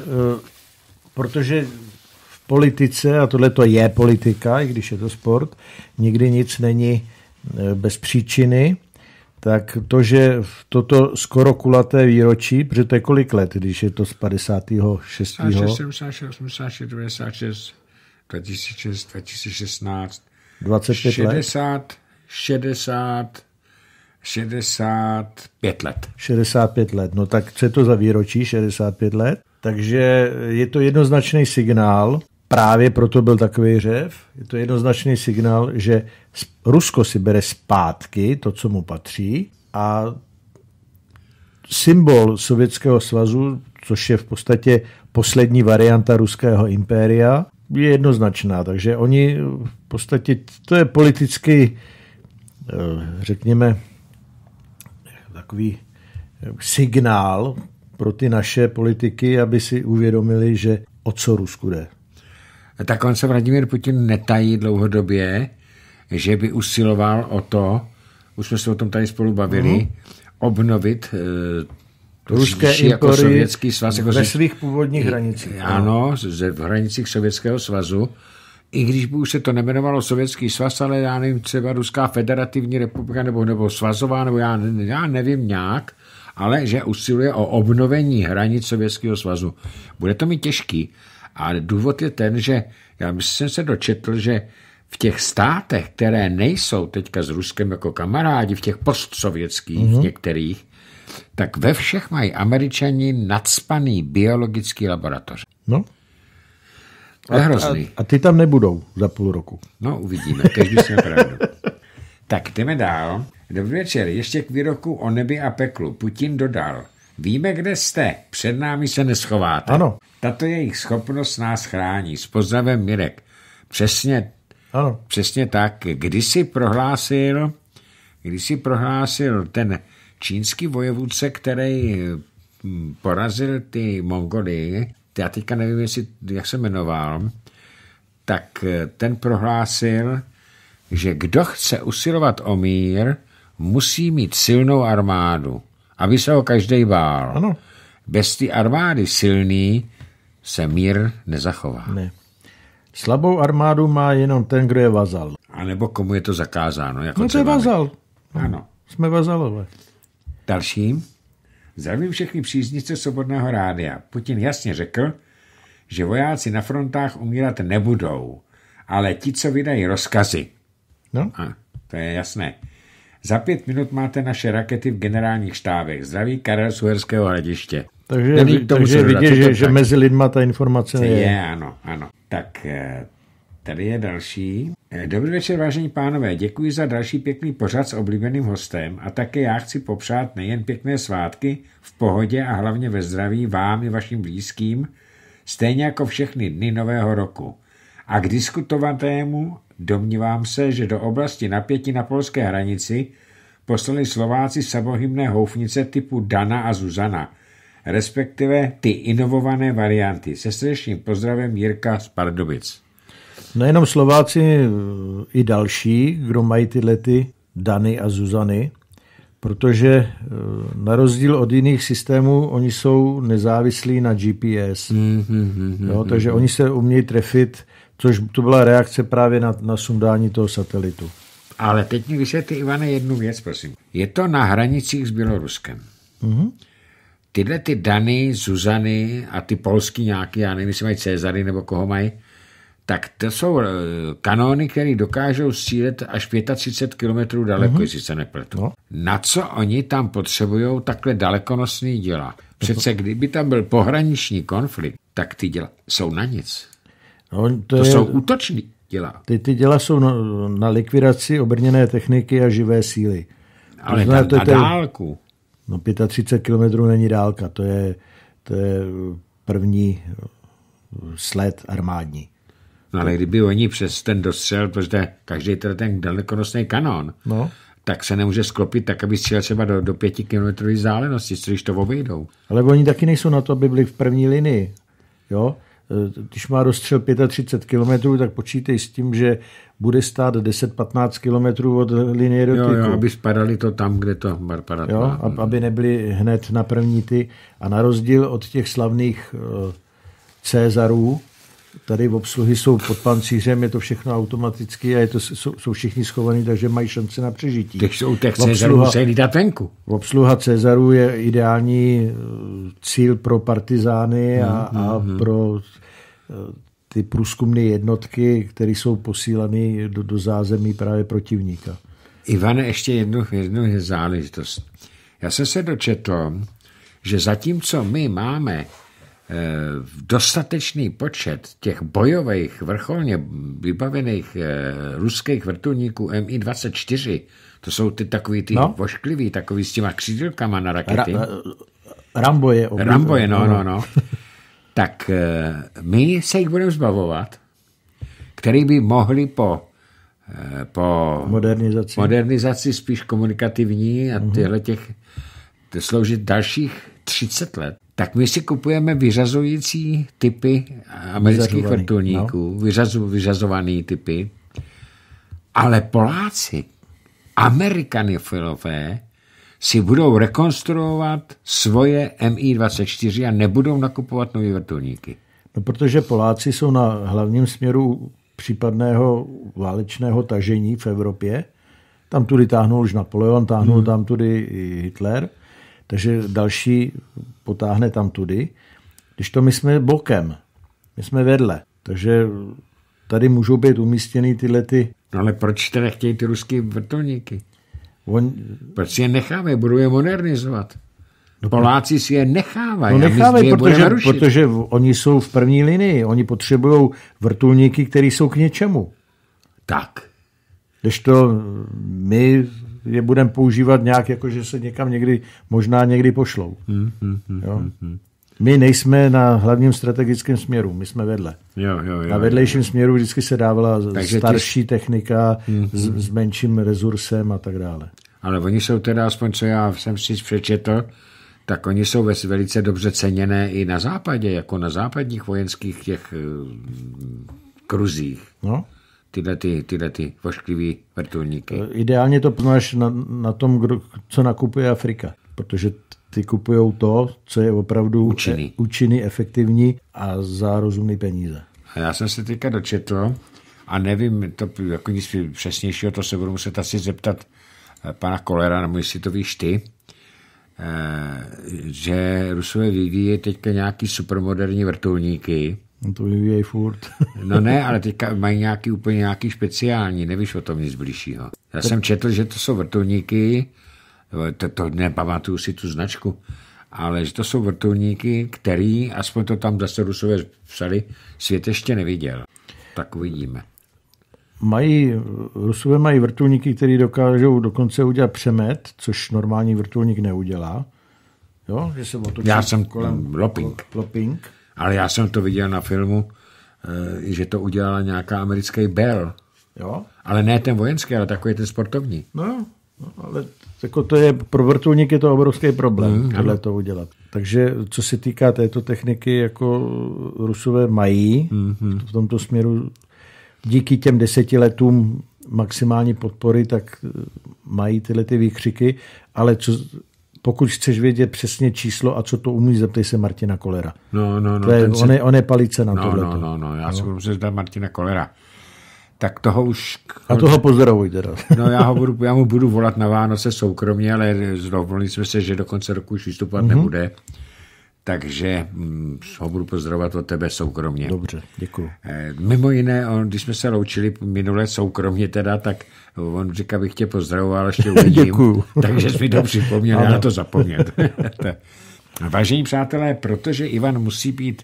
[SPEAKER 2] protože v politice, a tohle to je politika, i když je to sport, nikdy nic není Eh, bez příčiny, tak to, že v toto skoro kulaté výročí, protože to je kolik let, když je to z 56. A
[SPEAKER 1] 86, 96, 2016, 25 60, 60,
[SPEAKER 2] 65 let. 65 let, no tak co je to za výročí 65 let? Takže je to jednoznačný signál, právě proto byl takový řev. Je to jednoznačný signál, že Rusko si bere zpátky to, co mu patří a symbol Sovětského svazu, což je v podstatě poslední varianta ruského impéria, je jednoznačná. Takže oni v podstatě, to je politicky, eh, řekněme, takový eh, signál pro ty naše politiky, aby si uvědomili, že o co Rusku jde tak on se Vladimír
[SPEAKER 1] Putin netají dlouhodobě, že by usiloval o to, už jsme se o tom tady spolu bavili, uh mhm. -huh. obnovit uh, ruské jako sovětský svaz. Jako ve svých původních hranicích. Ano, ze, v hranicích Sovětského svazu. I když by už se to nemenovalo Sovětský svaz, ale já nevím, třeba Ruská federativní republika nebo, nebo svazová, nebo já, já nevím nějak, ale že usiluje o obnovení hranic Sovětského svazu. Bude to mi těžký. A důvod je ten, že já jsem se dočetl, že v těch státech, které nejsou teďka s Ruskem jako kamarádi, v těch postsovětských mm-hmm. některých, tak ve všech mají američani nadspaný biologický laboratoř.
[SPEAKER 2] No. A, A, a ty tam nebudou za půl roku. No, uvidíme, každý se pravdu.
[SPEAKER 1] tak jdeme dál. Dobrý večer. Ještě k výroku o nebi a peklu. Putin dodal – Víme, kde jste. Před námi se neschováte. Ano. Tato jejich schopnost nás chrání. S pozdravem Mirek. Přesně, ano. přesně tak. Když si prohlásil, když si prohlásil ten čínský vojevůdce, který eh, porazil ty Mongoly, já teďka nevím, jestli, jak se jmenoval, tak eh, ten prohlásil, že kdo chce usilovat o mír, musí mít silnou armádu aby se ho každý bál. Ano. Bez ty armády silný se mír nezachová. Ne. Slabou armádu má jenom ten, kdo je vazal. A nebo komu je to zakázáno. Jako no to je vazal. No, ano.
[SPEAKER 2] Jsme vazalové.
[SPEAKER 1] Dalším. Zdravím všechny příznice Svobodného rádia. Putin jasně řekl, že vojáci na frontách umírat nebudou, ale ti, co vydají rozkazy. No. A, to je jasné. Za pět minut máte naše rakety v generálních štávech. Zdraví Karel Suherského hradiště. Takže, Neví, tomu takže vidět, že, že mezi
[SPEAKER 2] lidma ta informace je. Je,
[SPEAKER 1] ano, ano. Tak eh, tady je další. Eh, dobrý večer, vážení pánové. Děkuji za další pěkný pořad s oblíbeným hostem a také já chci popřát nejen pěkné svátky v pohodě a hlavně ve zdraví vám i vašim blízkým, stejně jako všechny dny nového roku. A k diskutovatému Domnívám se, že do oblasti napětí na polské hranici poslali Slováci samohybné houfnice typu Dana a Zuzana, respektive ty inovované varianty. Se srdečným pozdravem Jirka z Pardubic.
[SPEAKER 2] Nejenom no Slováci, e, i další, kdo mají tyhle ty Dany a Zuzany, protože e, na rozdíl od jiných systémů, oni jsou nezávislí na GPS. Mm, mm-hmm, mm, mm, jo, takže mm-hmm. oni se umějí trefit což to byla reakce právě na, na sundání toho satelitu.
[SPEAKER 1] Ale teď mi vysvětli, Ivane, jednu věc, prosím. Je to na hranicích s Běloruskem. Mm-hmm. Tyhle ty Dany, Zuzany a ty polský nějaký, já nevím, jestli mají Cezary nebo koho mají, tak to jsou eh, kanóny, které dokážou střílet až 35 km daleko, mm-hmm. jestli se nepletu. No. Na co oni tam potřebují takhle dalekonosný děla? No Přece kdyby tam byl pohraniční konflikt, tak ty děla jsou na nic.
[SPEAKER 2] No, to
[SPEAKER 3] to je, jsou útoční
[SPEAKER 2] děla. Ty, ty děla jsou na, no, na likvidaci obrněné techniky a živé síly. Ale znamená, to, na dálku. No 35 km není dálka, to je, to je první eh, sled armádní.
[SPEAKER 1] No ale kdyby oni přes ten dostřel, protože každý je ten dalekonosný kanon, no. tak se nemůže sklopit tak, aby střel třeba do, do pěti kilometrové vzdálenosti, což to obejdou.
[SPEAKER 2] Ale oni taky nejsou na to, aby byli v první linii. Jo? Eh, když má rozstřel 35 km, tak počítej s tím, že bude stát 10-15 km od linie do Jo, jo, aby spadali to tam, kde to padat jo, má. Aby nebyli hned na první ty. A na rozdíl od těch slavných eh, Cezarů, tady v obsluhy jsou pod pancířem, je to všechno automaticky a je to, jsou, jsou všichni schovaní, takže mají šance na přežití. Těch jsou těch Cezarů museli dát venku. Obsluha Cezarů je ideální eh, cíl pro partizány a, mm, mm, a mhm. pro ty průzkumné jednotky, které jsou posíleny do, do zázemí právě protivníka.
[SPEAKER 1] Ivane, ještě jednu, jednu záležitost. Já jsem se dočetl, že zatímco my máme e, dostatečný počet těch bojových, vrcholně vybavených e, ruských vrtulníků MI-24, to jsou ty takový ty no? vošklivý, takový s těma křídilkama na rakety. Ra,
[SPEAKER 2] Rambo je. Rambo je, no, no, no.
[SPEAKER 1] tak eh, my se jich budeme zbavovat, který by mohli po, eh, po modernizaci. modernizaci spíš komunikativní a mhm. tyhle těch sloužit dalších 30 let, tak my si kupujeme vyřazující typy amerických vyřazovaný, vrtulníků, no. vyřazu, vyřazovaný typy, ale Poláci, amerikanofilové, si budou rekonstruovat svoje MI-24 a nebudou
[SPEAKER 2] nakupovat nové vrtulníky. No, protože Poláci jsou na hlavním směru případného válečného tažení v Evropě. Tam tudy táhnul už Napoleon, táhnul hmm. tam tudy i Hitler, takže další potáhne tam tudy. Když to my jsme bokem, my jsme vedle, takže tady můžou být umístěny tyhle ty... No ale proč teda chtějí ty ruské vrtulníky? On...
[SPEAKER 1] Proč je necháme? Budou je modernizovat. No, Poláci si je nechávají. No nechávají, protože, protože
[SPEAKER 2] oni jsou v první linii. Oni potřebují vrtulníky, které jsou k něčemu. Tak. Když to mm, my je budeme používat nějak, jako že se někam někdy, možná někdy pošlou. Hmm, hmm, hmm, jo? Hmm, hmm my nejsme na hlavním strategickém směru, my jsme vedle. Jo, jo, jo, na vedlejším jo. směru vždycky se dávala Takže starší ty... technika mm-hmm. s, s menším resursem a tak dále.
[SPEAKER 1] Ale oni jsou teda, aspoň co já jsem si přečetl, tak oni jsou velice dobře ceněné i na západě, jako na západních vojenských těch eh, kruzích. No tyhle, ty, tyhle ty vošklivý vrtulníky. Eh,
[SPEAKER 2] ideálně to poznáš na, na tom, kdo, co nakupuje Afrika, protože ty kupují to, co je opravdu eh, účinný. E, účinný, efektivní a za rozumný peníze.
[SPEAKER 1] A já jsem se teďka dočetl, a nevím, to jako nic přesnějšího, to se budu muset asi zeptat eh, pana Kolera, nebo jestli to víš ty, eh, že Rusové vyvíjí teďka nějaký supermoderní vrtulníky. No to vyvíjí furt. no ne, ale teďka mají nějaký úplně nějaký speciální, nevíš o tom nic blížšího. Já jsem četl, že to jsou vrtulníky, to, to nepamatuju si tu značku, ale že to jsou vrtulníky, který, aspoň to tam zase Rusové psali, svět ještě neviděl. Tak uvidíme.
[SPEAKER 2] Mají, Rusové mají vrtulníky, které dokážou dokonce udělat přemet, což normální vrtulník neudělá. Jo, že se otočí já jsem kolem loping. loping.
[SPEAKER 1] Ale já jsem to viděl na filmu, eh, že to udělala nějaká americký
[SPEAKER 2] Bell. Jo. Ale ne ten vojenský, ale takový ten sportovní. No, no ale jako to je, pro vrtulník je to obrovský problém, mm, tohle to udělat. Takže co se týká této techniky, jako Rusové mají mm-hmm. v tomto směru díky těm deseti letům maximální podpory, tak eh, mají tyhle ty výkřiky, ale co, pokud chceš vědět přesně číslo a co to umí, zeptej se Martina Kolera.
[SPEAKER 1] No, no, no. To je, on, se... je on je palice na no, tohle. No, no, no, já no. jsem se zeptat Martina Kolera tak toho už... A toho pozdravuj teda. No já, ho budu, já mu budu volat na Vánoce soukromně, ale zrovnili jsme se, že do konce roku už vystupovat mm-hmm. nebude. Takže mm, ho budu pozdravovat od tebe soukromně. Dobře, děkuji. Eh, mimo jiné, on, když jsme se loučili minule soukromně teda, tak on říká, bych tě pozdravoval, ještě uvidím. děkuju. Takže jsi mi to připomněl, já na to zapomněl. Vážení přátelé, protože Ivan musí být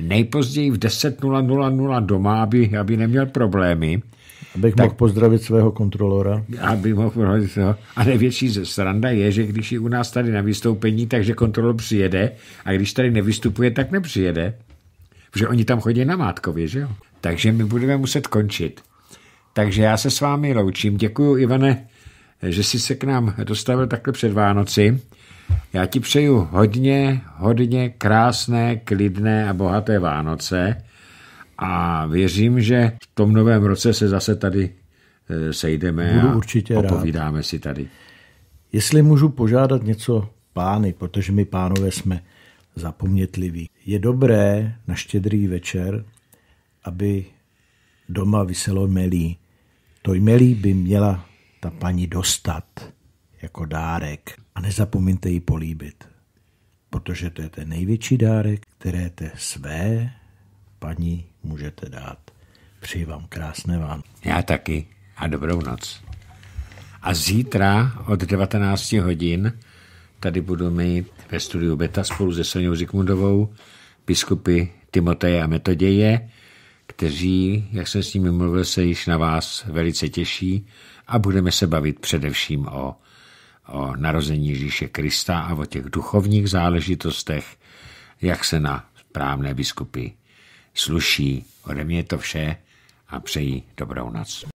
[SPEAKER 1] nejpozději v 10.00 doma, aby, aby neměl problémy.
[SPEAKER 2] Abych tak, mohl pozdravit svého kontrolora.
[SPEAKER 1] Abych mohl pozdravit svého. A největší sranda je, že když je u nás tady na vystoupení, takže kontrolor přijede a když tady nevystupuje, tak nepřijede. Protože oni tam chodí na Mátkově, že jo? Takže my budeme muset končit. Takže já se s vámi loučím. Děkuji, Ivane, že jsi se k nám dostavil takhle před Vánoci. Já ti přeju hodně, hodně krásné, klidné a bohaté Vánoce a věřím, že v tom novém roce se zase tady e, sejdeme Budu a určitě popovídáme rád. si tady.
[SPEAKER 2] Jestli můžu požádat něco pány, protože my pánové jsme zapomnětliví. Je dobré na štědrý večer, aby doma vyselo melí. To jmelí by měla ta paní dostat jako dárek a nezapomeňte ji políbit, protože to je ten největší dárek, které té své paní můžete dát. Přeji vám krásné vám.
[SPEAKER 1] Já taky a dobrou noc. A zítra od 19 hodin tady budu mít ve studiu Beta spolu se Soněm Zikmundovou biskupy Timoteje a Metoděje, kteří, jak jsem s nimi mluvil, se již na vás velice těší a budeme se bavit především o o narození Ježíše Krista a o těch duchovních záležitostech, jak
[SPEAKER 3] se na správné biskupy sluší. Ode mě je to vše a přeji dobrou noc.